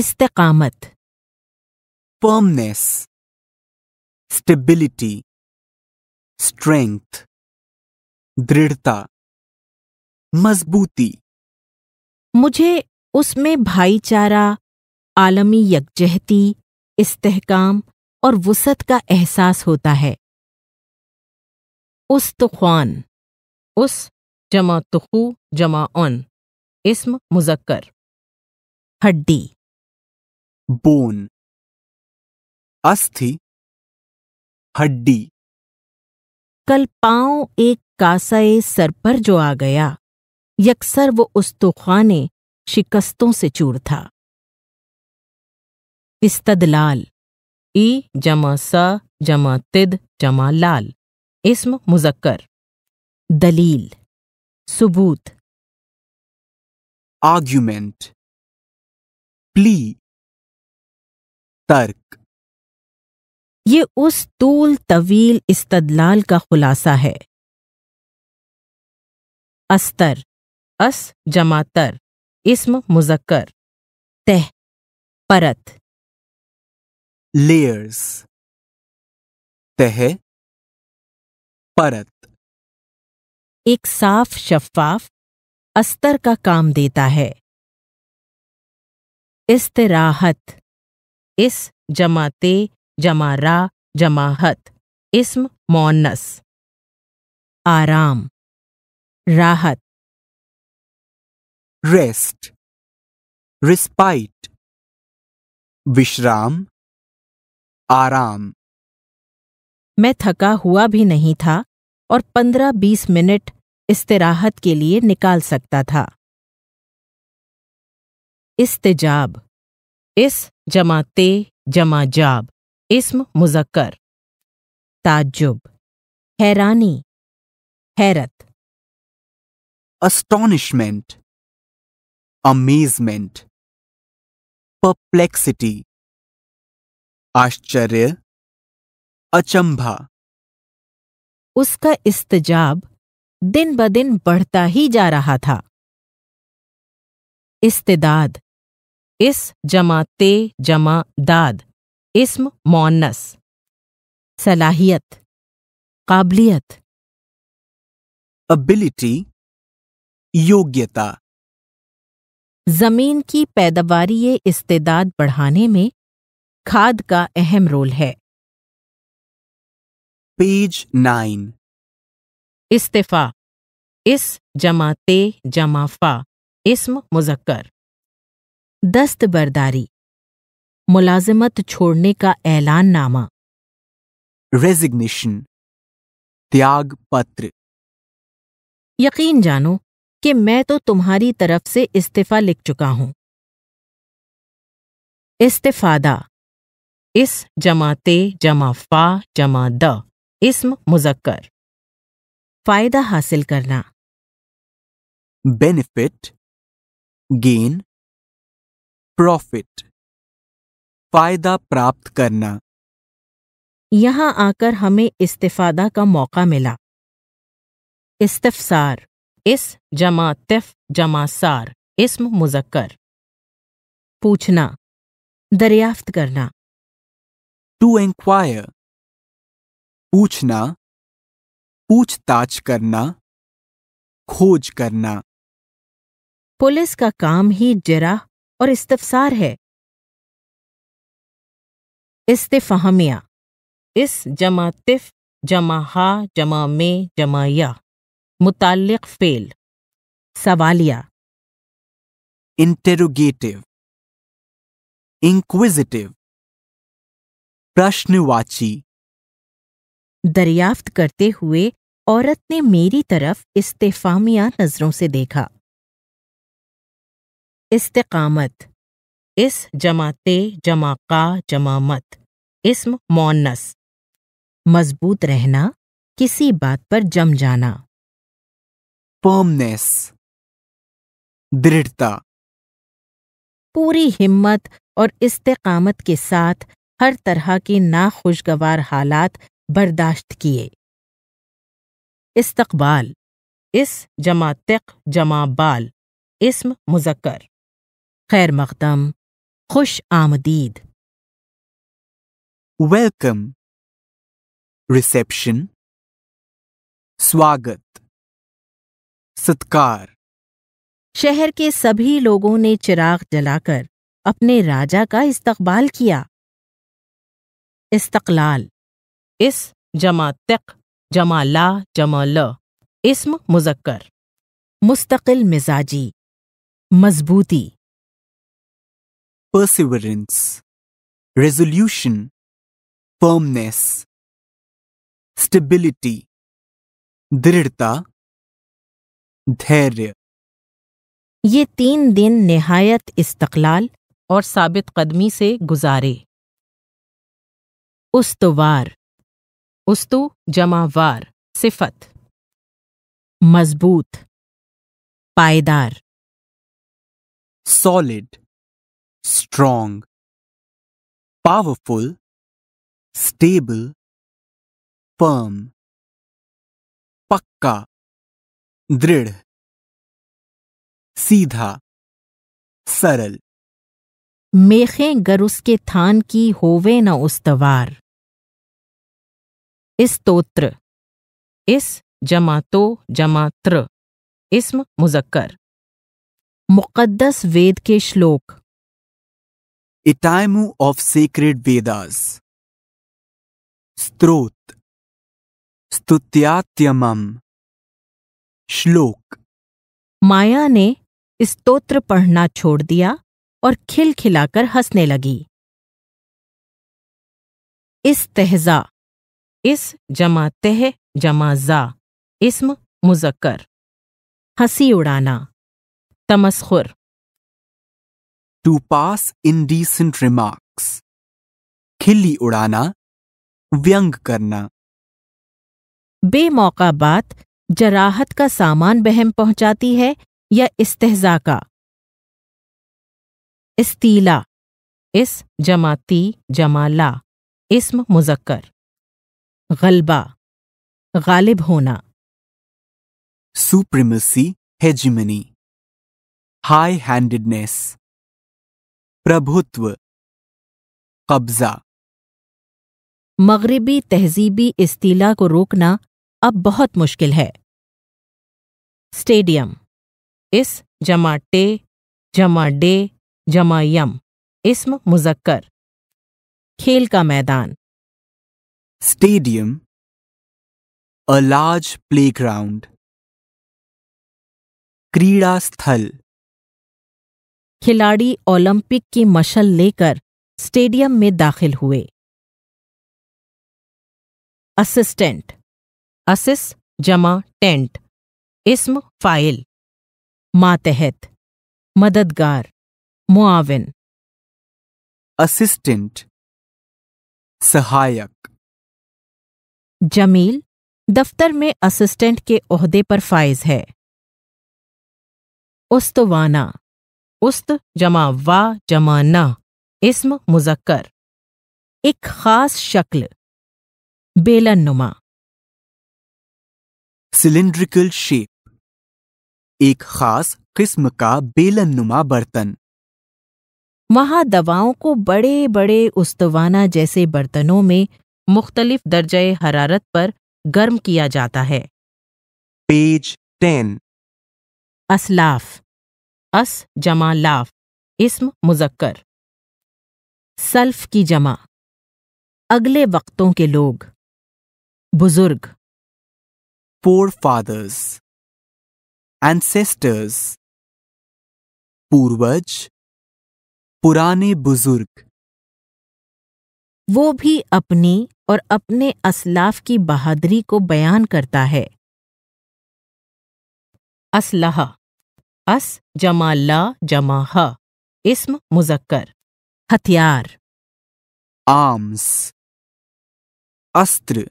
इस्तकामत फर्मनेस स्टेबिलिटी स्ट्रेंथ दृढ़ता मजबूती मुझे उसमें भाईचारा आलमी यकजहती इस्तेहकाम और वसत का एहसास होता है उस तुखान उस जमा तुखू जमा उन इस्म मुजक्कर हड्डी बोन अस्थि हड्डी कल पांव एक कासाए सर पर जो आ गया यकसर वो उस तूफाने शिकस्तों से चूर था इस्तदलाल ई जमा स जमा तिद जमा लाल इसम मुजक्कर दलील सुबूत आर्ग्यूमेंट प्ली तर्क ये उस तूल तवील इस्तदलाल का खुलासा है अस्तर अस जमातर इसम मुजक्कर तह परत लेयर्स तह परत एक साफ शफाफ अस्तर का काम देता है इस्तराहत इस जमा ते जमा रा जमाहत इसम मौनस आराम राहत रेस्ट रिस्पाइट विश्राम आराम मैं थका हुआ भी नहीं था और पंद्रह बीस मिनट इस्तराहत के लिए निकाल सकता था इस्तेजाब इस जमा ते जमा जाब इसम मुजक्कर ताजुब हैरानी हैरत अस्टॉनिशमेंट अमेजमेंट पप्लेक्सिटी आश्चर्य अचंभा उसका इस्तेजाब दिन ब दिन बढ़ता ही जा रहा था इस्तेदाद इस जमा ते जमा दाद इस्म मोनस सलाहियत काबिलियत अबिलिटी योग्यता जमीन की पैदावार इस्तेदाद बढ़ाने में खाद का अहम रोल है पेज नाइन इस्तीफा इस जमा ते जमा फा इसम मुजक्कर दस्तबरदारी मुलाजमत छोड़ने का ऐलान नामा रेजिग्नेशन त्याग पत्र यकीन जानो कि मैं तो तुम्हारी तरफ से इस्तीफा लिख चुका हूं इस्तीफादा इस जमा ते जमा फा जमा द इसम मुजक्कर फायदा हासिल करना बेनिफिट गेन प्रॉफिट फायदा प्राप्त करना यहां आकर हमें इस्तेफादा का मौका मिला इस्तफसार इस जमा तिफ जमा सार इसम मुजक्कर पूछना दरियाफ्त करना टू इंक्वायर पूछना पूछताछ करना खोज करना पुलिस का काम ही जरा और इस्तफसार है इस्तफहमिया इस जमा तिफ जमा हा जमा में जमा या मुतालिक फेल सवालिया इंटेरोगेटिव इंक्विजिटिव प्रश्नवाची दरियाफ्त करते हुए औरत ने मेरी तरफ इस्तेफामिया नज़रों से देखा इस्तेकामत इस जमाते जमा मत इसम मौनस मजबूत रहना किसी बात पर जम जाना फर्मनेस दृढ़ता पूरी हिम्मत और इस्तेकामत के साथ हर तरह के नाखुशगवार हालात बर्दाश्त किए इस्तकबाल इस जमा तिक जमा बाल इसम मुजक्कर खैर मकदम खुश आमदीद वेलकम रिसेप्शन स्वागत सत्कार शहर के सभी लोगों ने चिराग जलाकर अपने राजा का इस्तकबाल किया इस्तकलाल इस जमा तिक जमा ला जमा ल इसम मुजक्कर मुस्तकिल मिजाजी मजबूती परसिवरेंस रेजोल्यूशन फर्मनेस स्टेबिलिटी दृढ़ता धैर्य ये तीन दिन निहायत इस्तकलाल और साबित कदमी से गुजारे उस्तवार उस्तु जमावार सिफत मजबूत पायदार solid strong powerful stable firm पक्का दृढ़ सीधा सरल मेखें गर उसके थान की होवे न उस्तवार स्तोत्र इस जमा तो जमा त्र इसम मुजक्कर मुकद्दस वेद के श्लोक इटाइमू ऑफ सीक्रेट वेदास स्त्रोत स्तुत्यात्यमम श्लोक माया ने स्तोत्र पढ़ना छोड़ दिया और खिलखिलाकर हंसने लगी इस तहजा इस जमा तह जमा जा इसम मुजक्कर हंसी उड़ाना तमस्खुर टू पास इनडीसेंट रिमार्क्स खिल्ली उड़ाना व्यंग करना बेमौका बात जराहत का सामान बहम पहुंचाती है या इस्तेजा का इस्तीला इस जमाती जमाला इसम मुजक्कर गलबा गालिब होना सुप्रीमसी हेजमनी हाई हैंडेडनेस प्रभुत्व कब्जा मगरबी तहजीबी इस्तीला को रोकना अब बहुत मुश्किल है स्टेडियम इस जमा टे जमा डे जमा यम इसम मुजक्कर खेल का मैदान stadium, a large playground, क्रीड़ा स्थल खिलाड़ी ओलंपिक की मशल लेकर स्टेडियम में दाखिल हुए असिस्टेंट असिस जमा टेंट इसम फाइल मातहत मददगार मुआविन असिस्टेंट सहायक जमील दफ्तर में असिस्टेंट के अहदे पर फाइज है उस्तवाना उस्त जमा वा जमा ना इसम मुजक्कर एक खास शक्ल बेलन नुमा सिलिंड्रिकल शेप एक खास किस्म का बेलन नुमा बर्तन वहां दवाओं को बड़े बड़े उस्तवाना जैसे बर्तनों में मुख्तलिफ दर्ज हरारत पर गर्म किया जाता है पेज टेन असलाफ अस जमा लाफ इसम मुजक्कर सल्फ की जमा अगले वक्तों के लोग बुजुर्ग फोर फादर्स एंसेस्टर्स पूर्वज पुराने बुजुर्ग वो भी अपनी और अपने असलाफ की बहादरी को बयान करता है असलाह अस जमा ला जमा ह इसम मुजक्कर हथियार आर्म्स अस्त्र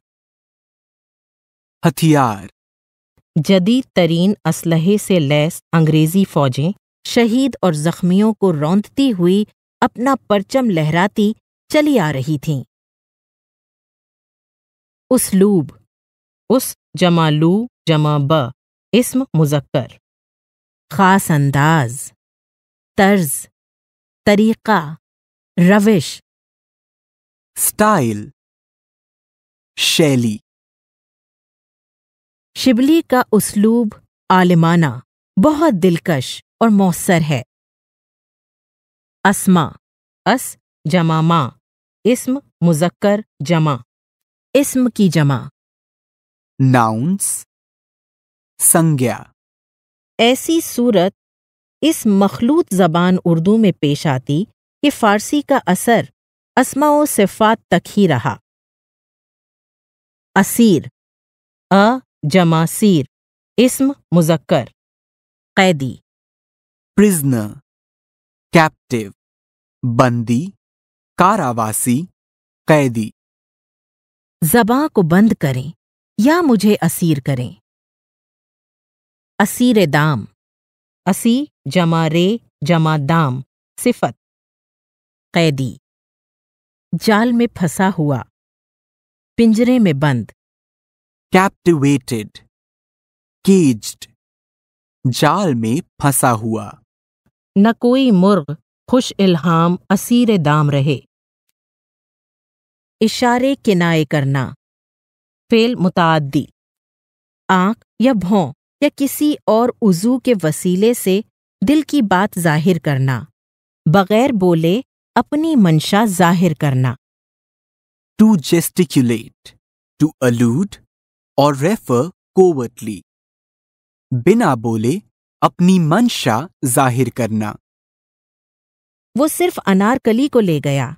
हथियार जदीद तरीन असलहे से लैस अंग्रेजी फौजें शहीद और जख्मियों को रौंदती हुई अपना परचम लहराती चली आ रही थीं उसलूब उस जमा लू जमा ब इसम मुजक्कर खास अंदाज तर्ज तरीका रविश स्टाइल शैली शिबली का उसलूब आलिमाना बहुत दिलकश और मौसर है असमा अस जमा इस्म मुजक्कर जमा इसम की जमा नाउंस संज्ञा ऐसी सूरत इस मखलूत जबान उर्दू में पेश आती कि फारसी का असर असमा सिफात तक ही रहा असीर अ जमासीर इस्म मुजक्कर कैदी प्रिजनर कैप्टिव बंदी कारावासी कैदी जबा को बंद करें या मुझे असीर करें असीर दाम असी जमा रे जमा दाम सिफत कैदी जाल में फंसा हुआ पिंजरे में बंद कैप्टिवेटेड केज्ड जाल में फंसा हुआ न कोई मुर्ग खुश इल्हाम असीर दाम रहे इशारे किनाए करना फेल मुतादी आंख या भों या किसी और उजू के वसीले से दिल की बात जाहिर करना बगैर बोले अपनी मंशा जाहिर करना टू जेस्टिक्यूलेट टू अलूड और रेफर कोवर्टली बिना बोले अपनी मंशा जाहिर करना वो सिर्फ अनारकली को ले गया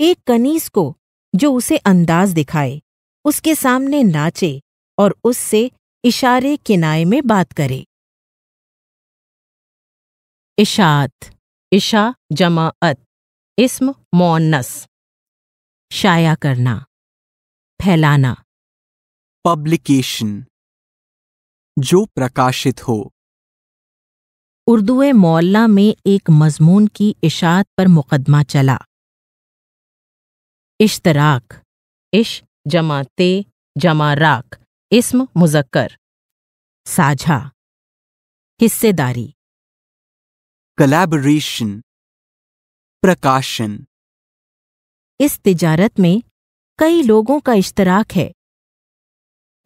एक कनीस को जो उसे अंदाज दिखाए उसके सामने नाचे और उससे इशारे किनाए में बात करे इशात इशा जमात इस्म मोनस शाया करना फैलाना पब्लिकेशन जो प्रकाशित हो उर्दू मौल्ला में एक मजमून की इशात पर मुकदमा चला इश्तराक इश जमा ते जमा राक इसम मुजक्कर साझा हिस्सेदारी कलेबरेशन प्रकाशन इस तिजारत में कई लोगों का इश्तराक है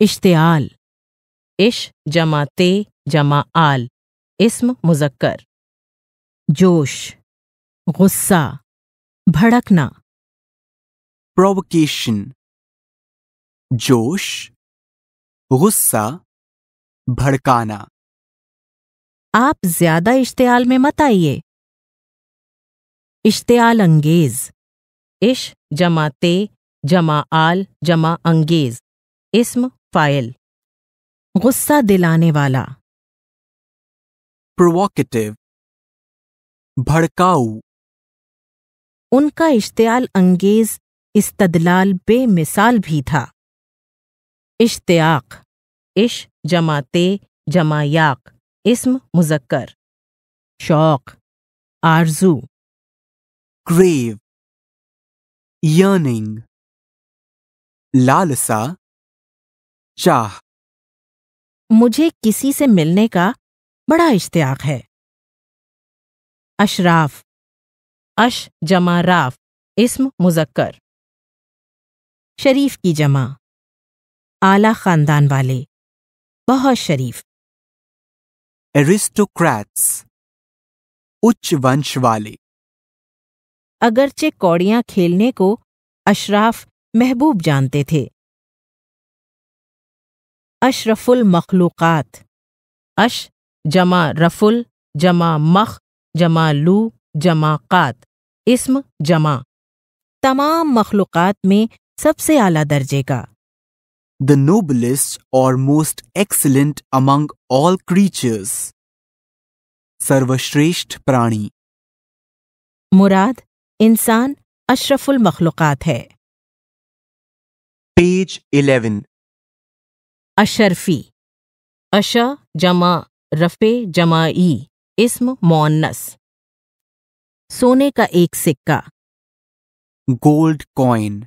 इश्तियाल इश जमा ते जमा आल इसम मुजक्कर जोश गुस्सा भड़कना प्रोवोकेशन जोश गुस्सा भड़काना आप ज्यादा इश्तियाल में मत आइए इश्तेल अंगेज इश जमा ते जमा आल जमा अंगेज इस्म फाइल गुस्सा दिलाने वाला प्रोवोकेटिव भड़काऊ उनका इश्तियाल अंगेज इस्तदलाल बेमिसाल भी था इश्तियाक इश जमाते जमायाक इसम मुजक्कर शौक आरजू क्रेव यर्निंग लालसा चाह मुझे किसी से मिलने का बड़ा इश्तियाक है अशराफ अश जमा राफ मुजक्कर शरीफ की जमा आला खानदान वाले बहुत शरीफ एरिस्टोक्रेट्स उच्च वंश वाले अगरचे कौड़ियां खेलने को अशराफ महबूब जानते थे अशरफुल मखलूक़ात अश जमा रफुल जमा मख जमा लू जमा कात इसम जमा तमाम मखलूकत में सबसे आला दर्जे का द नोबलेस्ट और most excellent among all creatures सर्वश्रेष्ठ प्राणी मुराद इंसान अशरफुल मखलूकत है पेज इलेवन अशरफी अश जमा रफ़े जमाई इसम मोन्नस सोने का एक सिक्का गोल्ड कॉइन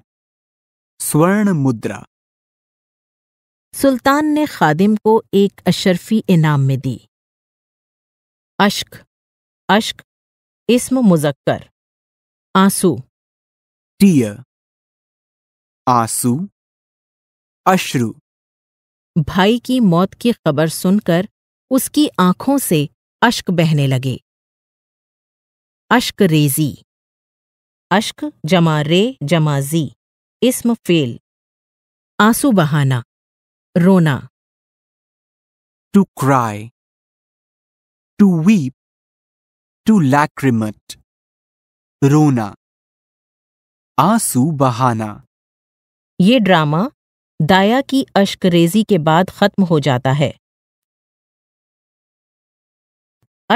स्वर्ण मुद्रा सुल्तान ने खादिम को एक अशरफी इनाम में दी अश्क अश्क इस्म मुजक्कर आंसू टीय आंसू अश्रु भाई की मौत की खबर सुनकर उसकी आंखों से अश्क बहने लगे अश्क रेजी अश्क जमा रे जमा जी इस्म फेल आंसू बहाना रोना to cry to weep to lacrimate रोना आंसू बहाना ये ड्रामा दाया की अश्करेजी के बाद खत्म हो जाता है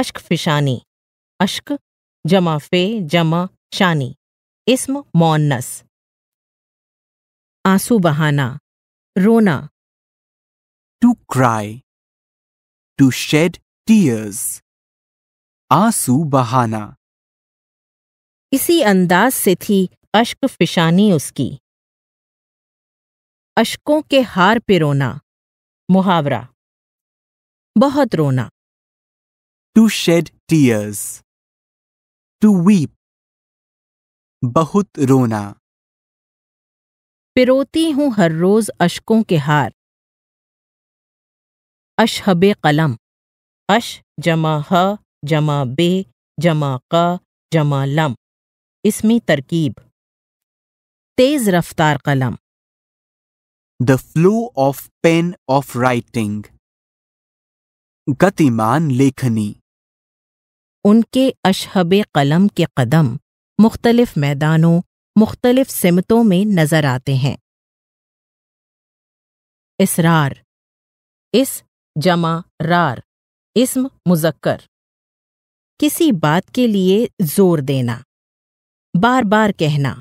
अश्क फिशानी अश्क जमा फे जमा शानी इसम मौनस आंसू बहाना रोना to cry to shed tears आंसू बहाना इसी अंदाज से थी अश्क फिशानी उसकी अशकों के हार पे रोना मुहावरा बहुत रोना to shed tears to weep बहुत रोना पिरोती हूँ हर रोज अशकों के हार अशहब कलम अश जमा ह जमा बे जमा क जमा लम इसमें तरकीब तेज रफ्तार कलम the flow of pen of writing गतिमान लेखनी उनके अशहब कलम के कदम मुख्तलिफ मैदानों मुख्तलिफ सिमतों में नज़र आते हैं इसरार इस जमा रार इस्म मुजक्कर किसी बात के लिए जोर देना बार बार कहना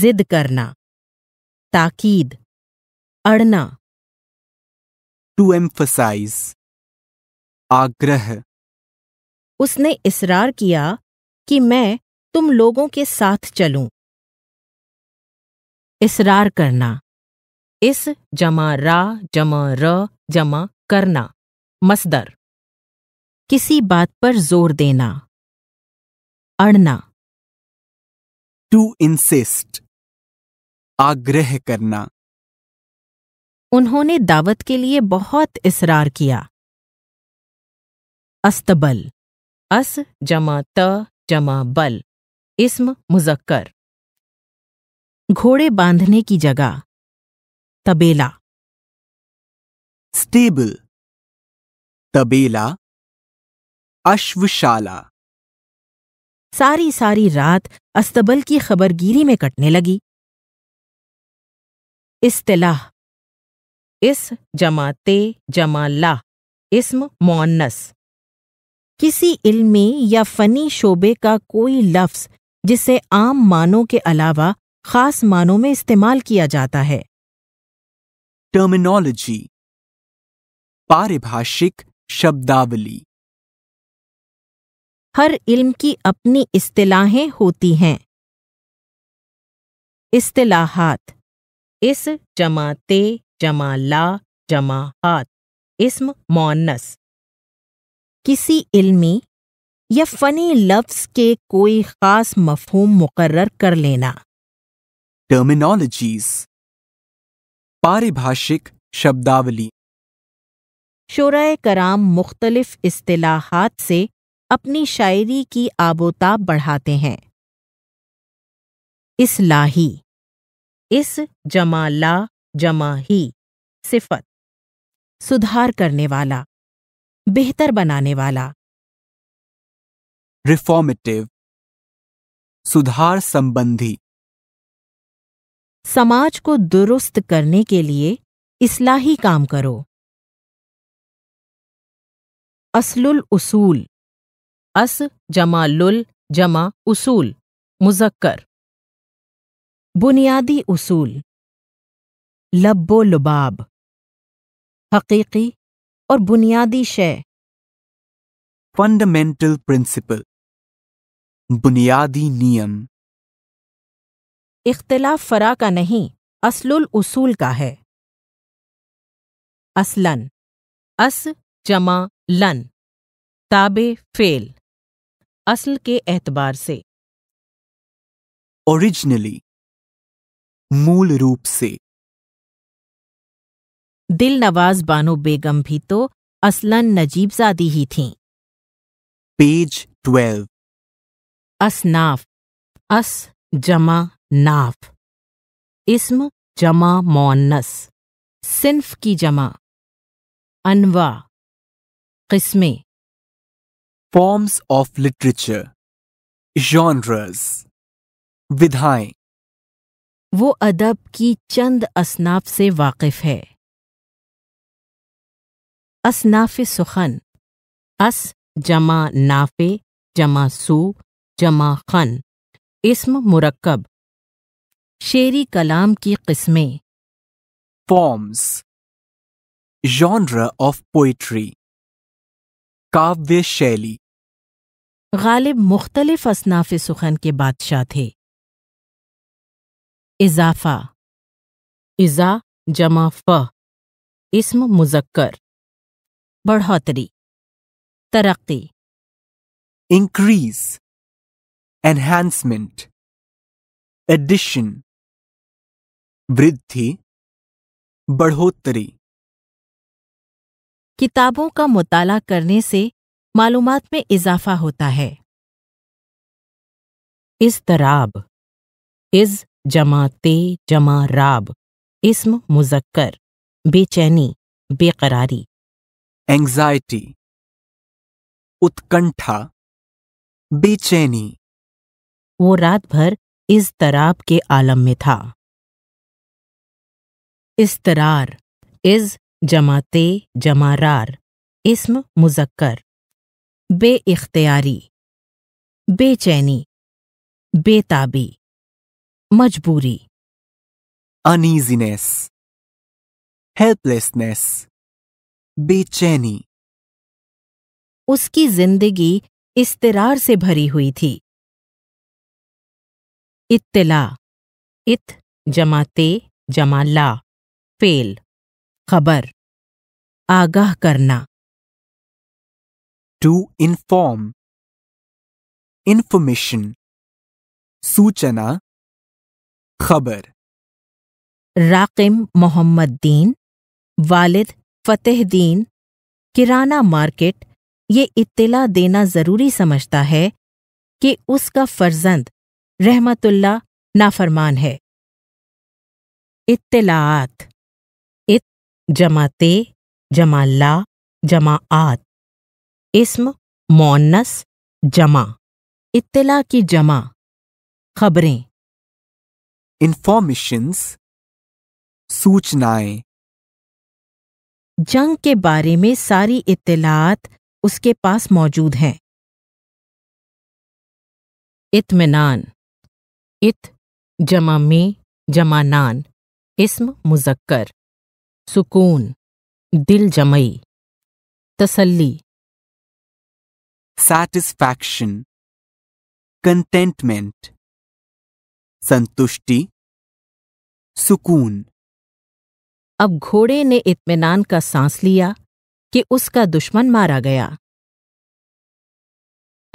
जिद करना ताकीद अड़ना टू एम्फसाइज आग्रह उसने इसरार किया कि मैं तुम लोगों के साथ चलूं इसरार करना इस जमा रा जमा र जमा करना मसदर किसी बात पर जोर देना अड़ना टू इंसिस्ट आग्रह करना उन्होंने दावत के लिए बहुत इसरार किया अस्तबल अस जमा त जमा बल इसम मुजक्कर घोड़े बांधने की जगह तबेला स्टेबल तबेला अश्वशाला सारी सारी रात अस्तबल की खबरगिरी में कटने लगी इस्तेलाह इस जमा ते जमा ला इसम मोन्नस किसी इल्मी या फनी शोबे का कोई लफ्ज़ जिसे आम मानों के अलावा खास मानों में इस्तेमाल किया जाता है टर्मिनोलॉजी पारिभाषिक शब्दावली हर इल्म की अपनी इस्तेलाहें होती हैं इस्तेलाहात इस जमाते जमाला जमाहात इसम मोनस किसी इल्मी या फनी लफ्स के कोई खास मफहूम मुकर्र कर लेना टर्मिनोलॉजीज पारिभाषिक शब्दावली शुरा कराम मुख्तलिफ अतलाहत से अपनी शायरी की आबोताब बढ़ाते हैं इसलाही इस जमा ला जमा ही सिफत सुधार करने वाला बेहतर बनाने वाला रिफॉर्मेटिव सुधार संबंधी समाज को दुरुस्त करने के लिए इसलाही काम करो असलुल उसूल अस जमा लुल जमा उसूल मुजक्कर बुनियादी उसूल लब्बो लुबाब हकीकी और बुनियादी शय फंडामेंटल प्रिंसिपल बुनियादी नियम इख्तलाफ फरा का नहीं असलुल उसूल का है असलन अस जमा लन ताबे फेल असल के एतबार से ओरिजिनली मूल रूप से दिल नवाज बानो बेगम भी तो असलन नजीबजादी ही थीं पेज ट्वेल्व असनाफ अस जमा नाफ इसम जमा मोनस सिन्फ की जमा अनवा किस्में फॉर्म्स ऑफ लिटरेचर जॉनरस विधाएं वो अदब की चंद असनाफ से वाकिफ है असनाफ सुखन अस जमा नाफे जमा सू जमा ख़न इसम मुरक्कब शेरी कलाम की किस्में फॉर्म्स जॉनर ऑफ पोइट्री काव्य शैली गालिब मुख्तलिफ असनाफ सुखन के बादशाह थे इजाफा इज़ा जमा फ़ इसम मुजक्कर बढ़ोतरी तरक्की इंक्रीज enhancement, addition, वृद्धि बढ़ोतरी किताबों का मुताला करने से मालूम में इजाफा होता है इस तराब इस जमा ते जमा राब इसम मुजक्कर बेचैनी बेकरारी एंग्जाइटी उत्कंठा बेचैनी वो रात भर इस तराब के आलम में था इसतरार इज जमाते जमारार इसम मुजक्कर बे इख्तियारी बेचैनी बेताबी मजबूरी अनइजीनेस हेल्पलेसनेस बेचैनी उसकी जिंदगी इस्तरार से भरी हुई थी इत्तला इत जमाते जमाला फेल खबर आगाह करना टू इन्फॉर्म इंफॉर्मेशन सूचना खबर राकिम दीन वालिद दीन किराना मार्केट ये इत्तला देना ज़रूरी समझता है कि उसका फर्जंद रहमतुल्ला नाफरमान है इत्तलात इत जमाते जमाला जमात इस्म मोनस जमा इत्तला की जमा खबरें इन्फॉर्मेशंस सूचनाएं जंग के बारे में सारी इत्तलात उसके पास मौजूद हैं इत्मीनान इत जमा में जमा नान इसम मुजक्कर सुकून दिल जमई तसल्ली सैटिस्फैक्शन कंटेंटमेंट संतुष्टि सुकून अब घोड़े ने इत्मीनान का सांस लिया कि उसका दुश्मन मारा गया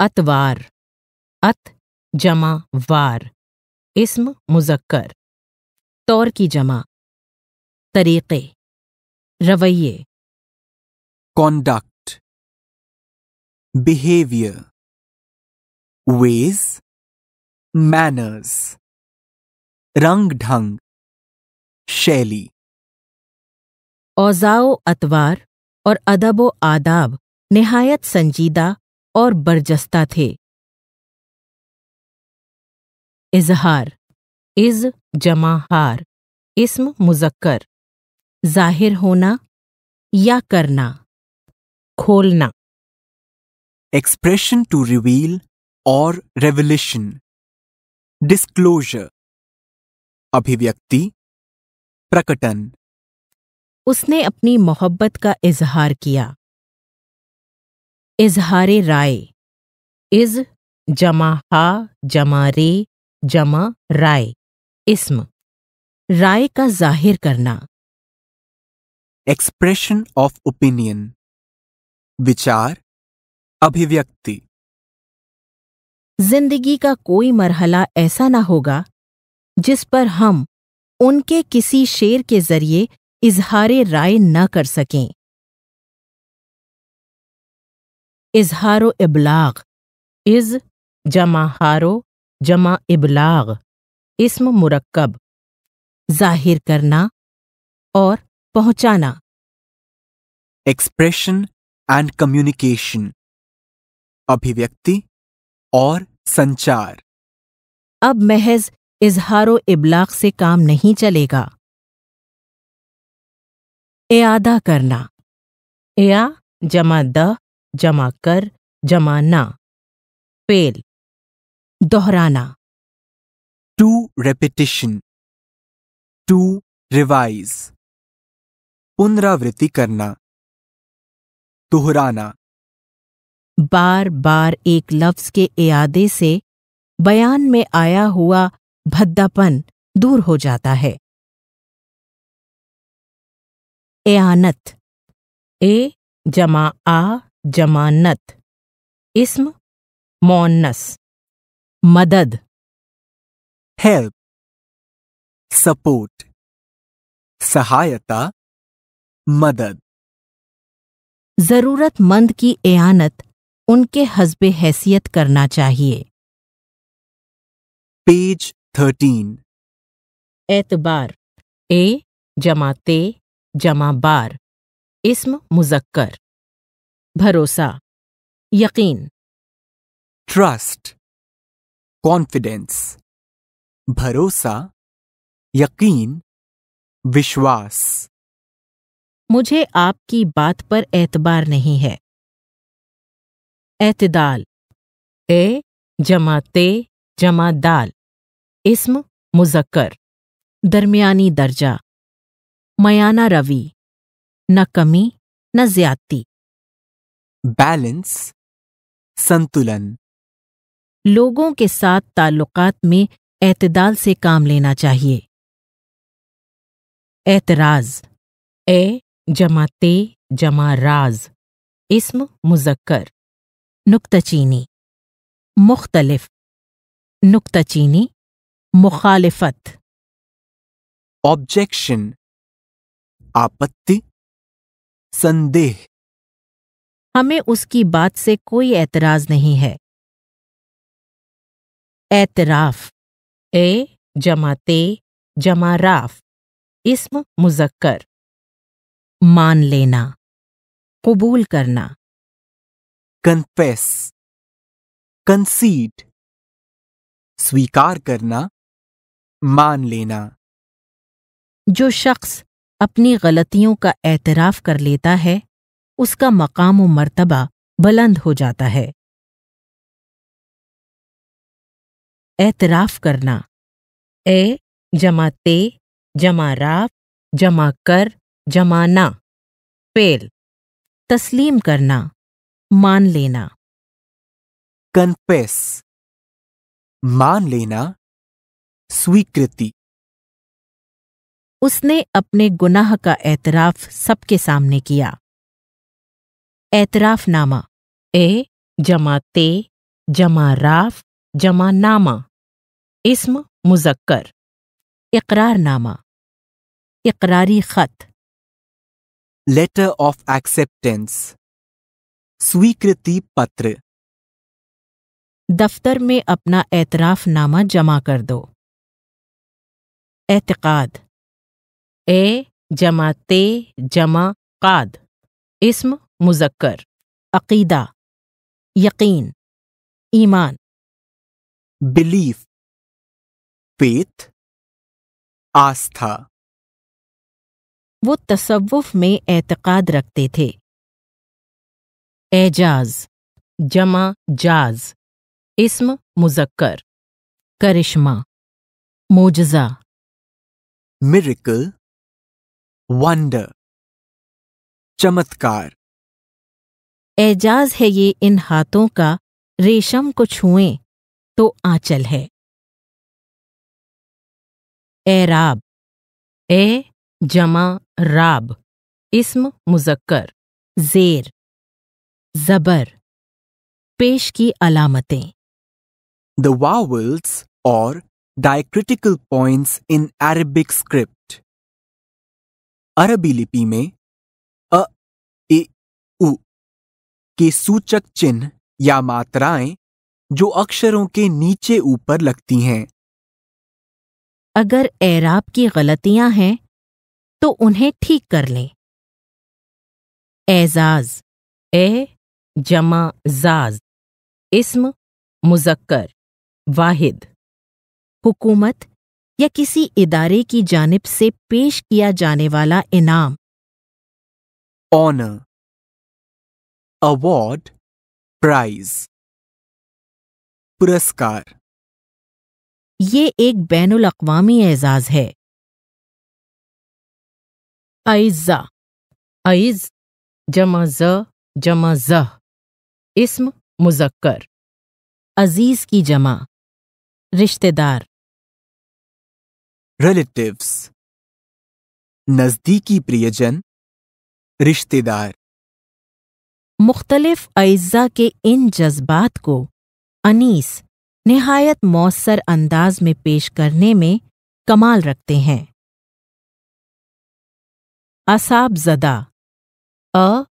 अतवार अत जमा वार इस्म मुजक्कर तौर की जमा तरीक़े रवैये कॉन्डक्ट बिहेवियर वेज मैनर्स रंग ढंग शैली औजाओ अतवार और अदब आदाब नहायत संजीदा और बर्जस्ता थे इजहार इज जमा हार इसम मुजक्कर जाहिर होना या करना खोलना एक्सप्रेशन टू रिवील और रेवल्यूशन डिस्क्लोजर अभिव्यक्ति प्रकटन उसने अपनी मोहब्बत का इजहार किया इजहारे राय इज जमा हा जमा रे जमा राय इसम राय का जाहिर करना एक्सप्रेशन ऑफ ओपिनियन विचार अभिव्यक्ति जिंदगी का कोई मरहला ऐसा ना होगा जिस पर हम उनके किसी शेर के जरिए इजहार राय न कर सकें इजहारो इबलाग इज जमा हारो जमा इबलाग इसम मुरक्कब जाहिर करना और पहुंचाना एक्सप्रेशन एंड कम्युनिकेशन अभिव्यक्ति और संचार अब महज इजहार इबलाग से काम नहीं चलेगा एदा करना एया जमा द जमा कर जमा ना फेल दोहराना टू रेपिटिशन टू रिवाइज पुनरावृत्ति करना दोहराना बार बार एक लफ्ज के इरादे से बयान में आया हुआ भद्दापन दूर हो जाता है एआनत ए जमा आ जमानत इस्म मौनस मदद हेल्प सपोर्ट सहायता मदद जरूरतमंद की एयानत उनके हजब हैसियत करना चाहिए पेज थर्टीन एतबार ए जमा ते जमा बार इसम मुजक्कर भरोसा यकीन ट्रस्ट कॉन्फिडेंस भरोसा यकीन विश्वास मुझे आपकी बात पर एतबार नहीं है एतदाल ए जमा ते जमा दाल इसम मुजक्कर दरमियानी दर्जा मयाना रवि न कमी न ज्यादती बैलेंस संतुलन लोगों के साथ ताल्लुकात में एतदाल से काम लेना चाहिए एतराज ए जमा ते जमा राज इसम मुजक्कर नुक्तचीनी मुख्तलिफ नुक्तचीनी मुखालिफत ऑब्जेक्शन आपत्ति संदेह हमें उसकी बात से कोई एतराज नहीं है एतराफ़ ए जमा ते जमा राफ इसम मुजक्कर मान लेना कबूल करना कंपेस कंसीड स्वीकार करना मान लेना जो शख्स अपनी गलतियों का एतराफ़ कर लेता है उसका मकाम व मर्तबा बुलंद हो जाता है एतराफ़ करना ए जमा ते जमा राफ जमा कर जमाना फेल तस्लीम करना मान लेना कन्फेस मान लेना स्वीकृति उसने अपने गुनाह का एतराफ सबके सामने किया नामा ए जमा ते जमा राफ जमा नामा इसम मुजक्कर इकरारनामा इकरारी खत लेटर ऑफ एक्सेप्टेंस स्वीकृति पत्र दफ्तर में अपना एतराफ नामा जमा कर दो एतकाद ए जमा ते जमा काद इसम मुजक्कर अकीदा यकीन ईमान बिलीफ फेथ आस्था वो तसव्वुफ में एतकाद रखते थे एजाज जमा जाज इसम मुजक्कर करिश्मा मोजा मिरिकल वंडर चमत्कार एजाज है ये इन हाथों का रेशम को छुए तो आंचल है एराब ए जमा राब इसम मुजक्कर जेर जबर पेश की अलामतें द वावल्स और diacritical points in Arabic script अरबी लिपि में अ ए उ के सूचक चिन्ह या मात्राएं जो अक्षरों के नीचे ऊपर लगती हैं अगर एराब की गलतियां हैं तो उन्हें ठीक कर लें एजाज ए जमा जाज इसम मुजक्कर वाहिद हुकूमत या किसी इदारे की जानब से पेश किया जाने वाला इनाम ऑनर अवार्ड प्राइज पुरस्कार ये एक बैन अवी एजाज़ है अज्जा अज़ जमा ज जमा जह इसम मुजक्कर अजीज की जमा रिश्तेदार रिलेटिव्स नज़दीकी प्रियजन रिश्तेदार मुख्तलिफ अज्जा के इन जज्बात को अनीस नहायत मौसर अंदाज में पेश करने में कमाल रखते हैं असाब जदा अ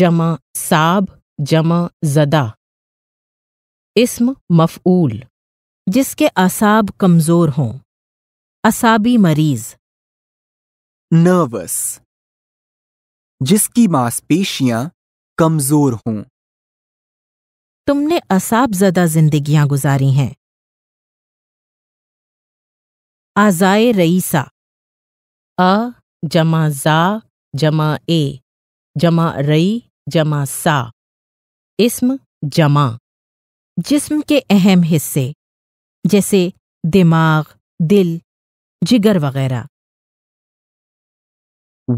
जमा साब जमा जदा इसम मफूल जिसके असाब कमजोर हों असाबी मरीज नर्वस जिसकी मांसपेशियां कमजोर हों तुमने असाब ज़दा जिंदगियां गुजारी हैं आज़ाए रईसा अ जमा जा जमा ए जमा रई जमा सा इस्म जमा जिस्म के अहम हिस्से जैसे दिमाग दिल जिगर वगैरह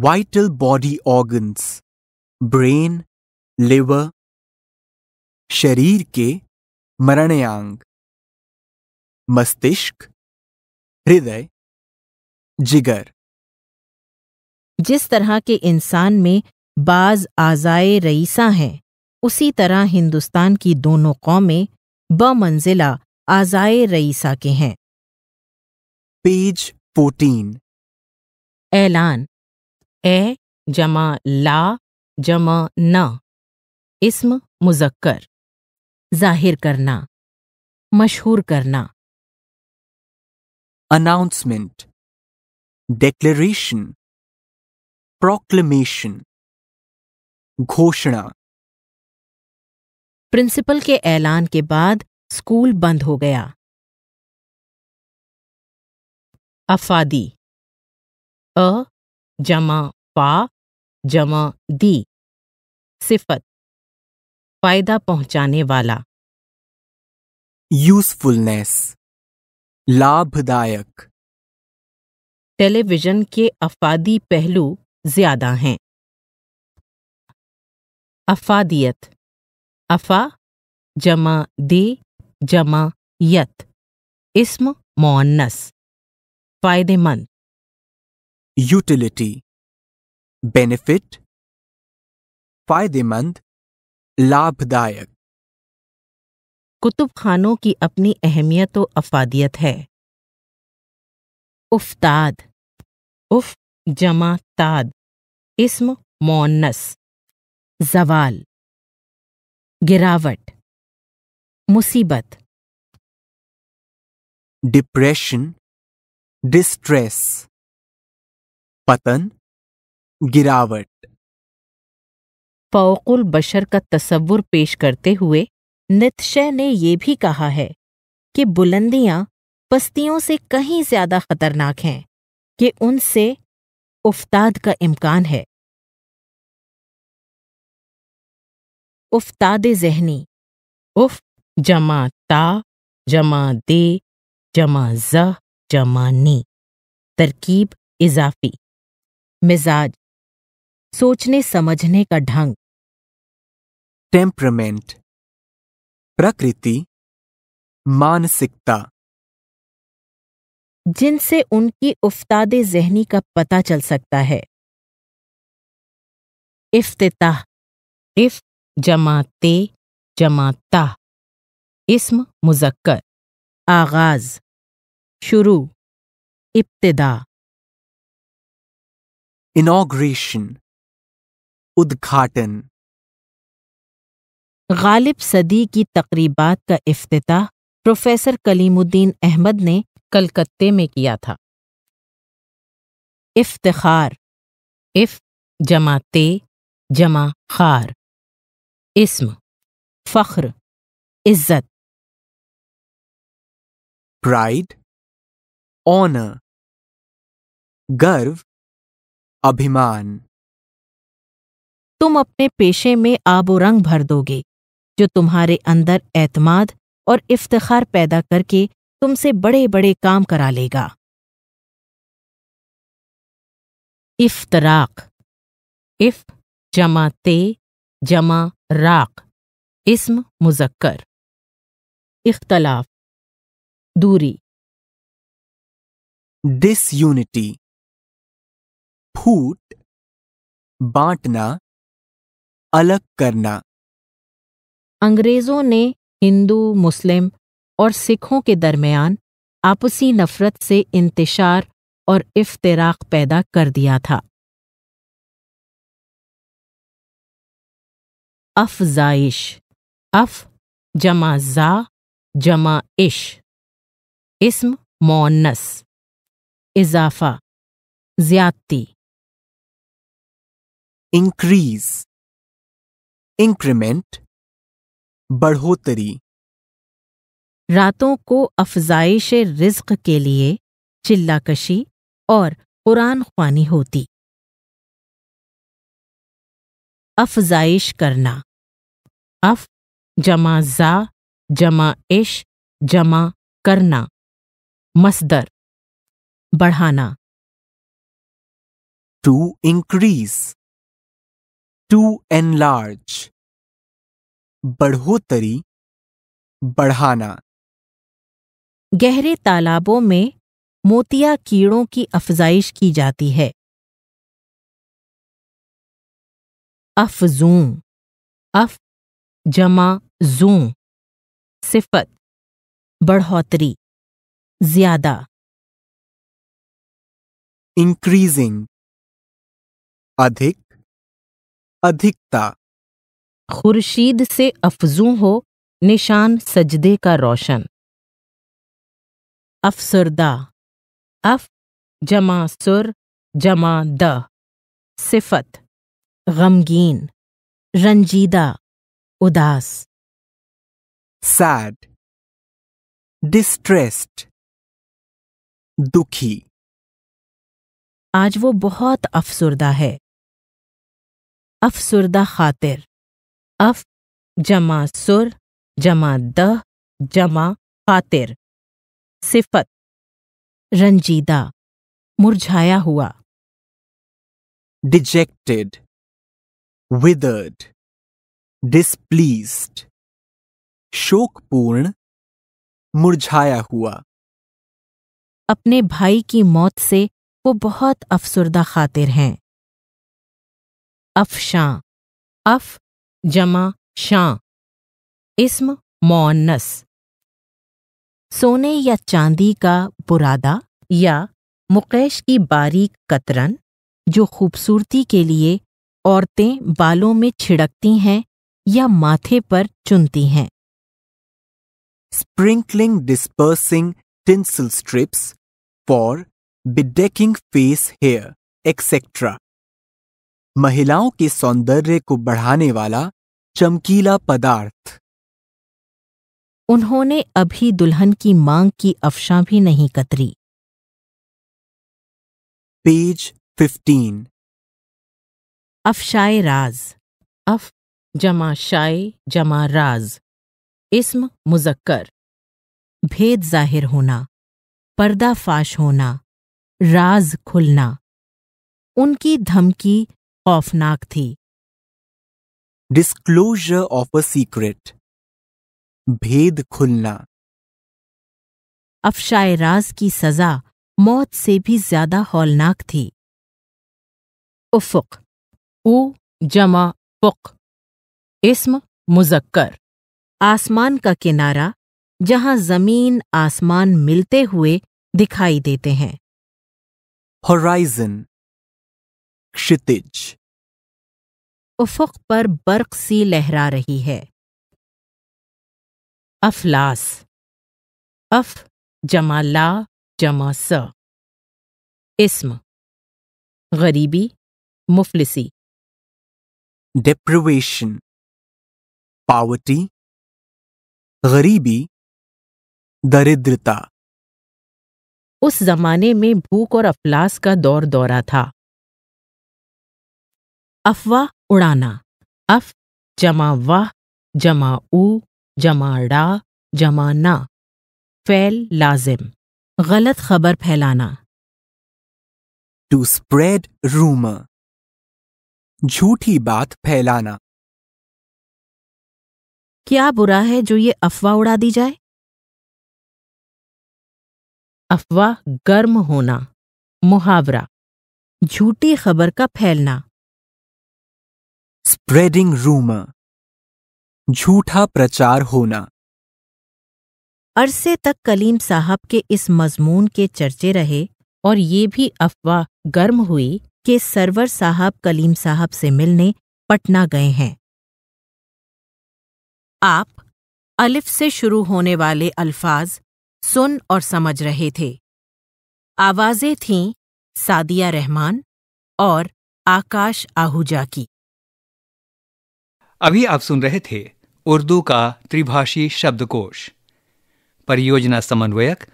vital body organs brain liver शरीर के मरणयांग मस्तिष्क हृदय जिगर जिस तरह के इंसान में बाज आजाए रईसा हैं उसी तरह हिंदुस्तान की दोनों कौमें ब मंजिला आजाए रईसा के हैं पेज फोर्टीन ऐलान ए जमा ला जमा न इसम मुजक्कर जाहिर करना मशहूर करना अनाउंसमेंट declaration प्रोक्लेमेशन घोषणा प्रिंसिपल के ऐलान के बाद स्कूल बंद हो गया अफादी अ जमा पा जमा दी सिफत फायदा पहुंचाने वाला यूजफुलनेस लाभदायक टेलीविजन के अफादी पहलू ज्यादा हैं अफादियत अफा जमा दे जमा यत इस्म मोन्नस फायदेमंद यूटिलिटी बेनिफिट फायदेमंद लाभदायक कुतुब खानों की अपनी अहमियत व अफादियत है उफ्ताद उफ जमा ताद इसम मोनस जवाल गिरावट मुसीबत डिप्रेशन डिस्ट्रेस पतन गिरावट फ़ौकुल बशर का तस्वुर पेश करते हुए नितशय ने ये भी कहा है कि बुलंदियां पस्तियों से कहीं ज्यादा खतरनाक हैं कि उनसे उफ्ताद का इम्कान है उफ्ताद जहनी उफ जमा ता जमा दे जमा जह जमा नी तरकीब इजाफी मिजाज सोचने समझने का ढंग टेम्परमेंट प्रकृति मानसिकता जिनसे उनकी उफ्ताद जहनी का पता चल सकता है इफ्तिताह इफ जमाते जमाता इसम मुजक्कर आगाज शुरू इब्तदा इनाग्रेशन उद्घाटन गालिब सदी की तकरीबात का अफ्ताह प्रोफेसर कलीमुद्दीन अहमद ने कलकत्ते में किया था इफ्तार इफ जमा ते जमा खार इसम फख्र इज्जत प्राइड ऑनर गर्व अभिमान तुम अपने पेशे में आबो रंग भर दोगे जो तुम्हारे अंदर एतमाद और इफ्तखार पैदा करके तुमसे बड़े बड़े काम करा लेगा इफ्तराक इफ जमा ते जमा राक इसम मुजक्कर इख्तलाफ दूरी डिसयूनिटी फूट बांटना अलग करना अंग्रेज़ों ने हिंदू मुस्लिम और सिखों के दरमियान आपसी नफ़रत से इंतशार और इफ्तराक पैदा कर दिया था अफजाइश अफ जमा जा जमा इश इसम मोनस इजाफा ज्यादती इंक्रीज इंक्रीमेंट बढ़ोतरी रातों को अफजाइश रिज्क के लिए चिल्लाकशी और कुरान ख्वानी होती अफजाइश करना अफ जमा जा जमा इश जमा करना मसदर बढ़ाना टू इंक्रीज टू एनलार्ज बढ़ोतरी बढ़ाना गहरे तालाबों में मोतिया कीड़ों की अफजाइश की जाती है अफजू अफ जमा जू सिफत बढ़ोतरी ज्यादा इंक्रीजिंग अधिक अधिकता खुर्शीद से अफजू हो निशान सजदे का रोशन अफसरदा अफ जमा सुर जमा द सिफत गमगीन रंजीदा उदास सैड डिस्ट्रेस्ड दुखी आज वो बहुत अफसरदा है अफसरदा खातिर अफ जमा सुर जमा दह जमा खातिर सिफत रंजीदा मुरझाया हुआ डिजेक्टेड विदर्ड डिस्प्लीस्ड शोकपूर्ण मुरझाया हुआ अपने भाई की मौत से वो बहुत अफसुर्दा खातिर हैं अफशां अफ जमा शां इस्म मोन्नस सोने या चांदी का बुरादा या मुकेश की बारीक कतरन जो खूबसूरती के लिए औरतें बालों में छिड़कती हैं या माथे पर चुनती हैं sprinkling dispersing tinsel strips for bedecking face hair etcetera महिलाओं के सौंदर्य को बढ़ाने वाला चमकीला पदार्थ उन्होंने अभी दुल्हन की मांग की अफशा भी नहीं कतरी पेज फिफ्टीन अफशाए राज अफ जमा शाए जमा राज इस्म मुजक्कर भेद जाहिर होना पर्दाफाश होना राज खुलना उनकी धमकी खौफनाक थी डिस्क्लोजर ऑफ अ सीक्रेट भेद खुलना अफशाय राज की सजा मौत से भी ज्यादा हौलनाक थी उफुक उ जमा फुक इसम मुजक्कर आसमान का किनारा जहां जमीन आसमान मिलते हुए दिखाई देते हैं होराइजन क्षितिज उफुक पर बर्क सी लहरा रही है अफलास अफ जमा ला जमा स इस्म गरीबी मुफलिसी deprivation पावटी गरीबी दरिद्रता उस जमाने में भूख और अफलास का दौर दौरा था अफवाह उड़ाना अफ जमा वाह जमा ऊ जमा डा जमा ना फैल लाजिम गलत खबर फैलाना टू स्प्रेड रूम झूठी बात फैलाना क्या बुरा है जो ये अफवाह उड़ा दी जाए अफवाह गर्म होना मुहावरा झूठी खबर का फैलना स्प्रेडिंग रूमर झूठा प्रचार होना अरसे तक कलीम साहब के इस मजमून के चर्चे रहे और ये भी अफवाह गर्म हुई कि सरवर साहब कलीम साहब से मिलने पटना गए हैं आप अलिफ से शुरू होने वाले अल्फाज सुन और समझ रहे थे आवाज़ें थीं सादिया रहमान और आकाश आहूजा की अभी आप सुन रहे थे उर्दू का त्रिभाषी शब्दकोश परियोजना समन्वयक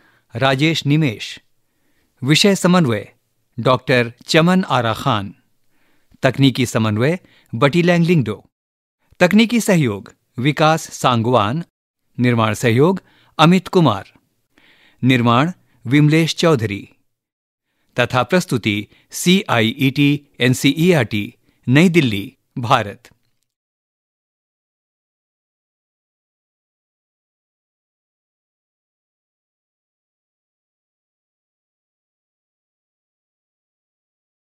राजेश निमेश विषय समन्वय डॉक्टर चमन आरा खान तकनीकी समन्वय बटी लैंगलिंगडो तकनीकी सहयोग विकास सांगवान निर्माण सहयोग अमित कुमार निर्माण विमलेश चौधरी तथा प्रस्तुति C I E T N C E R T Nai Delhi Bharat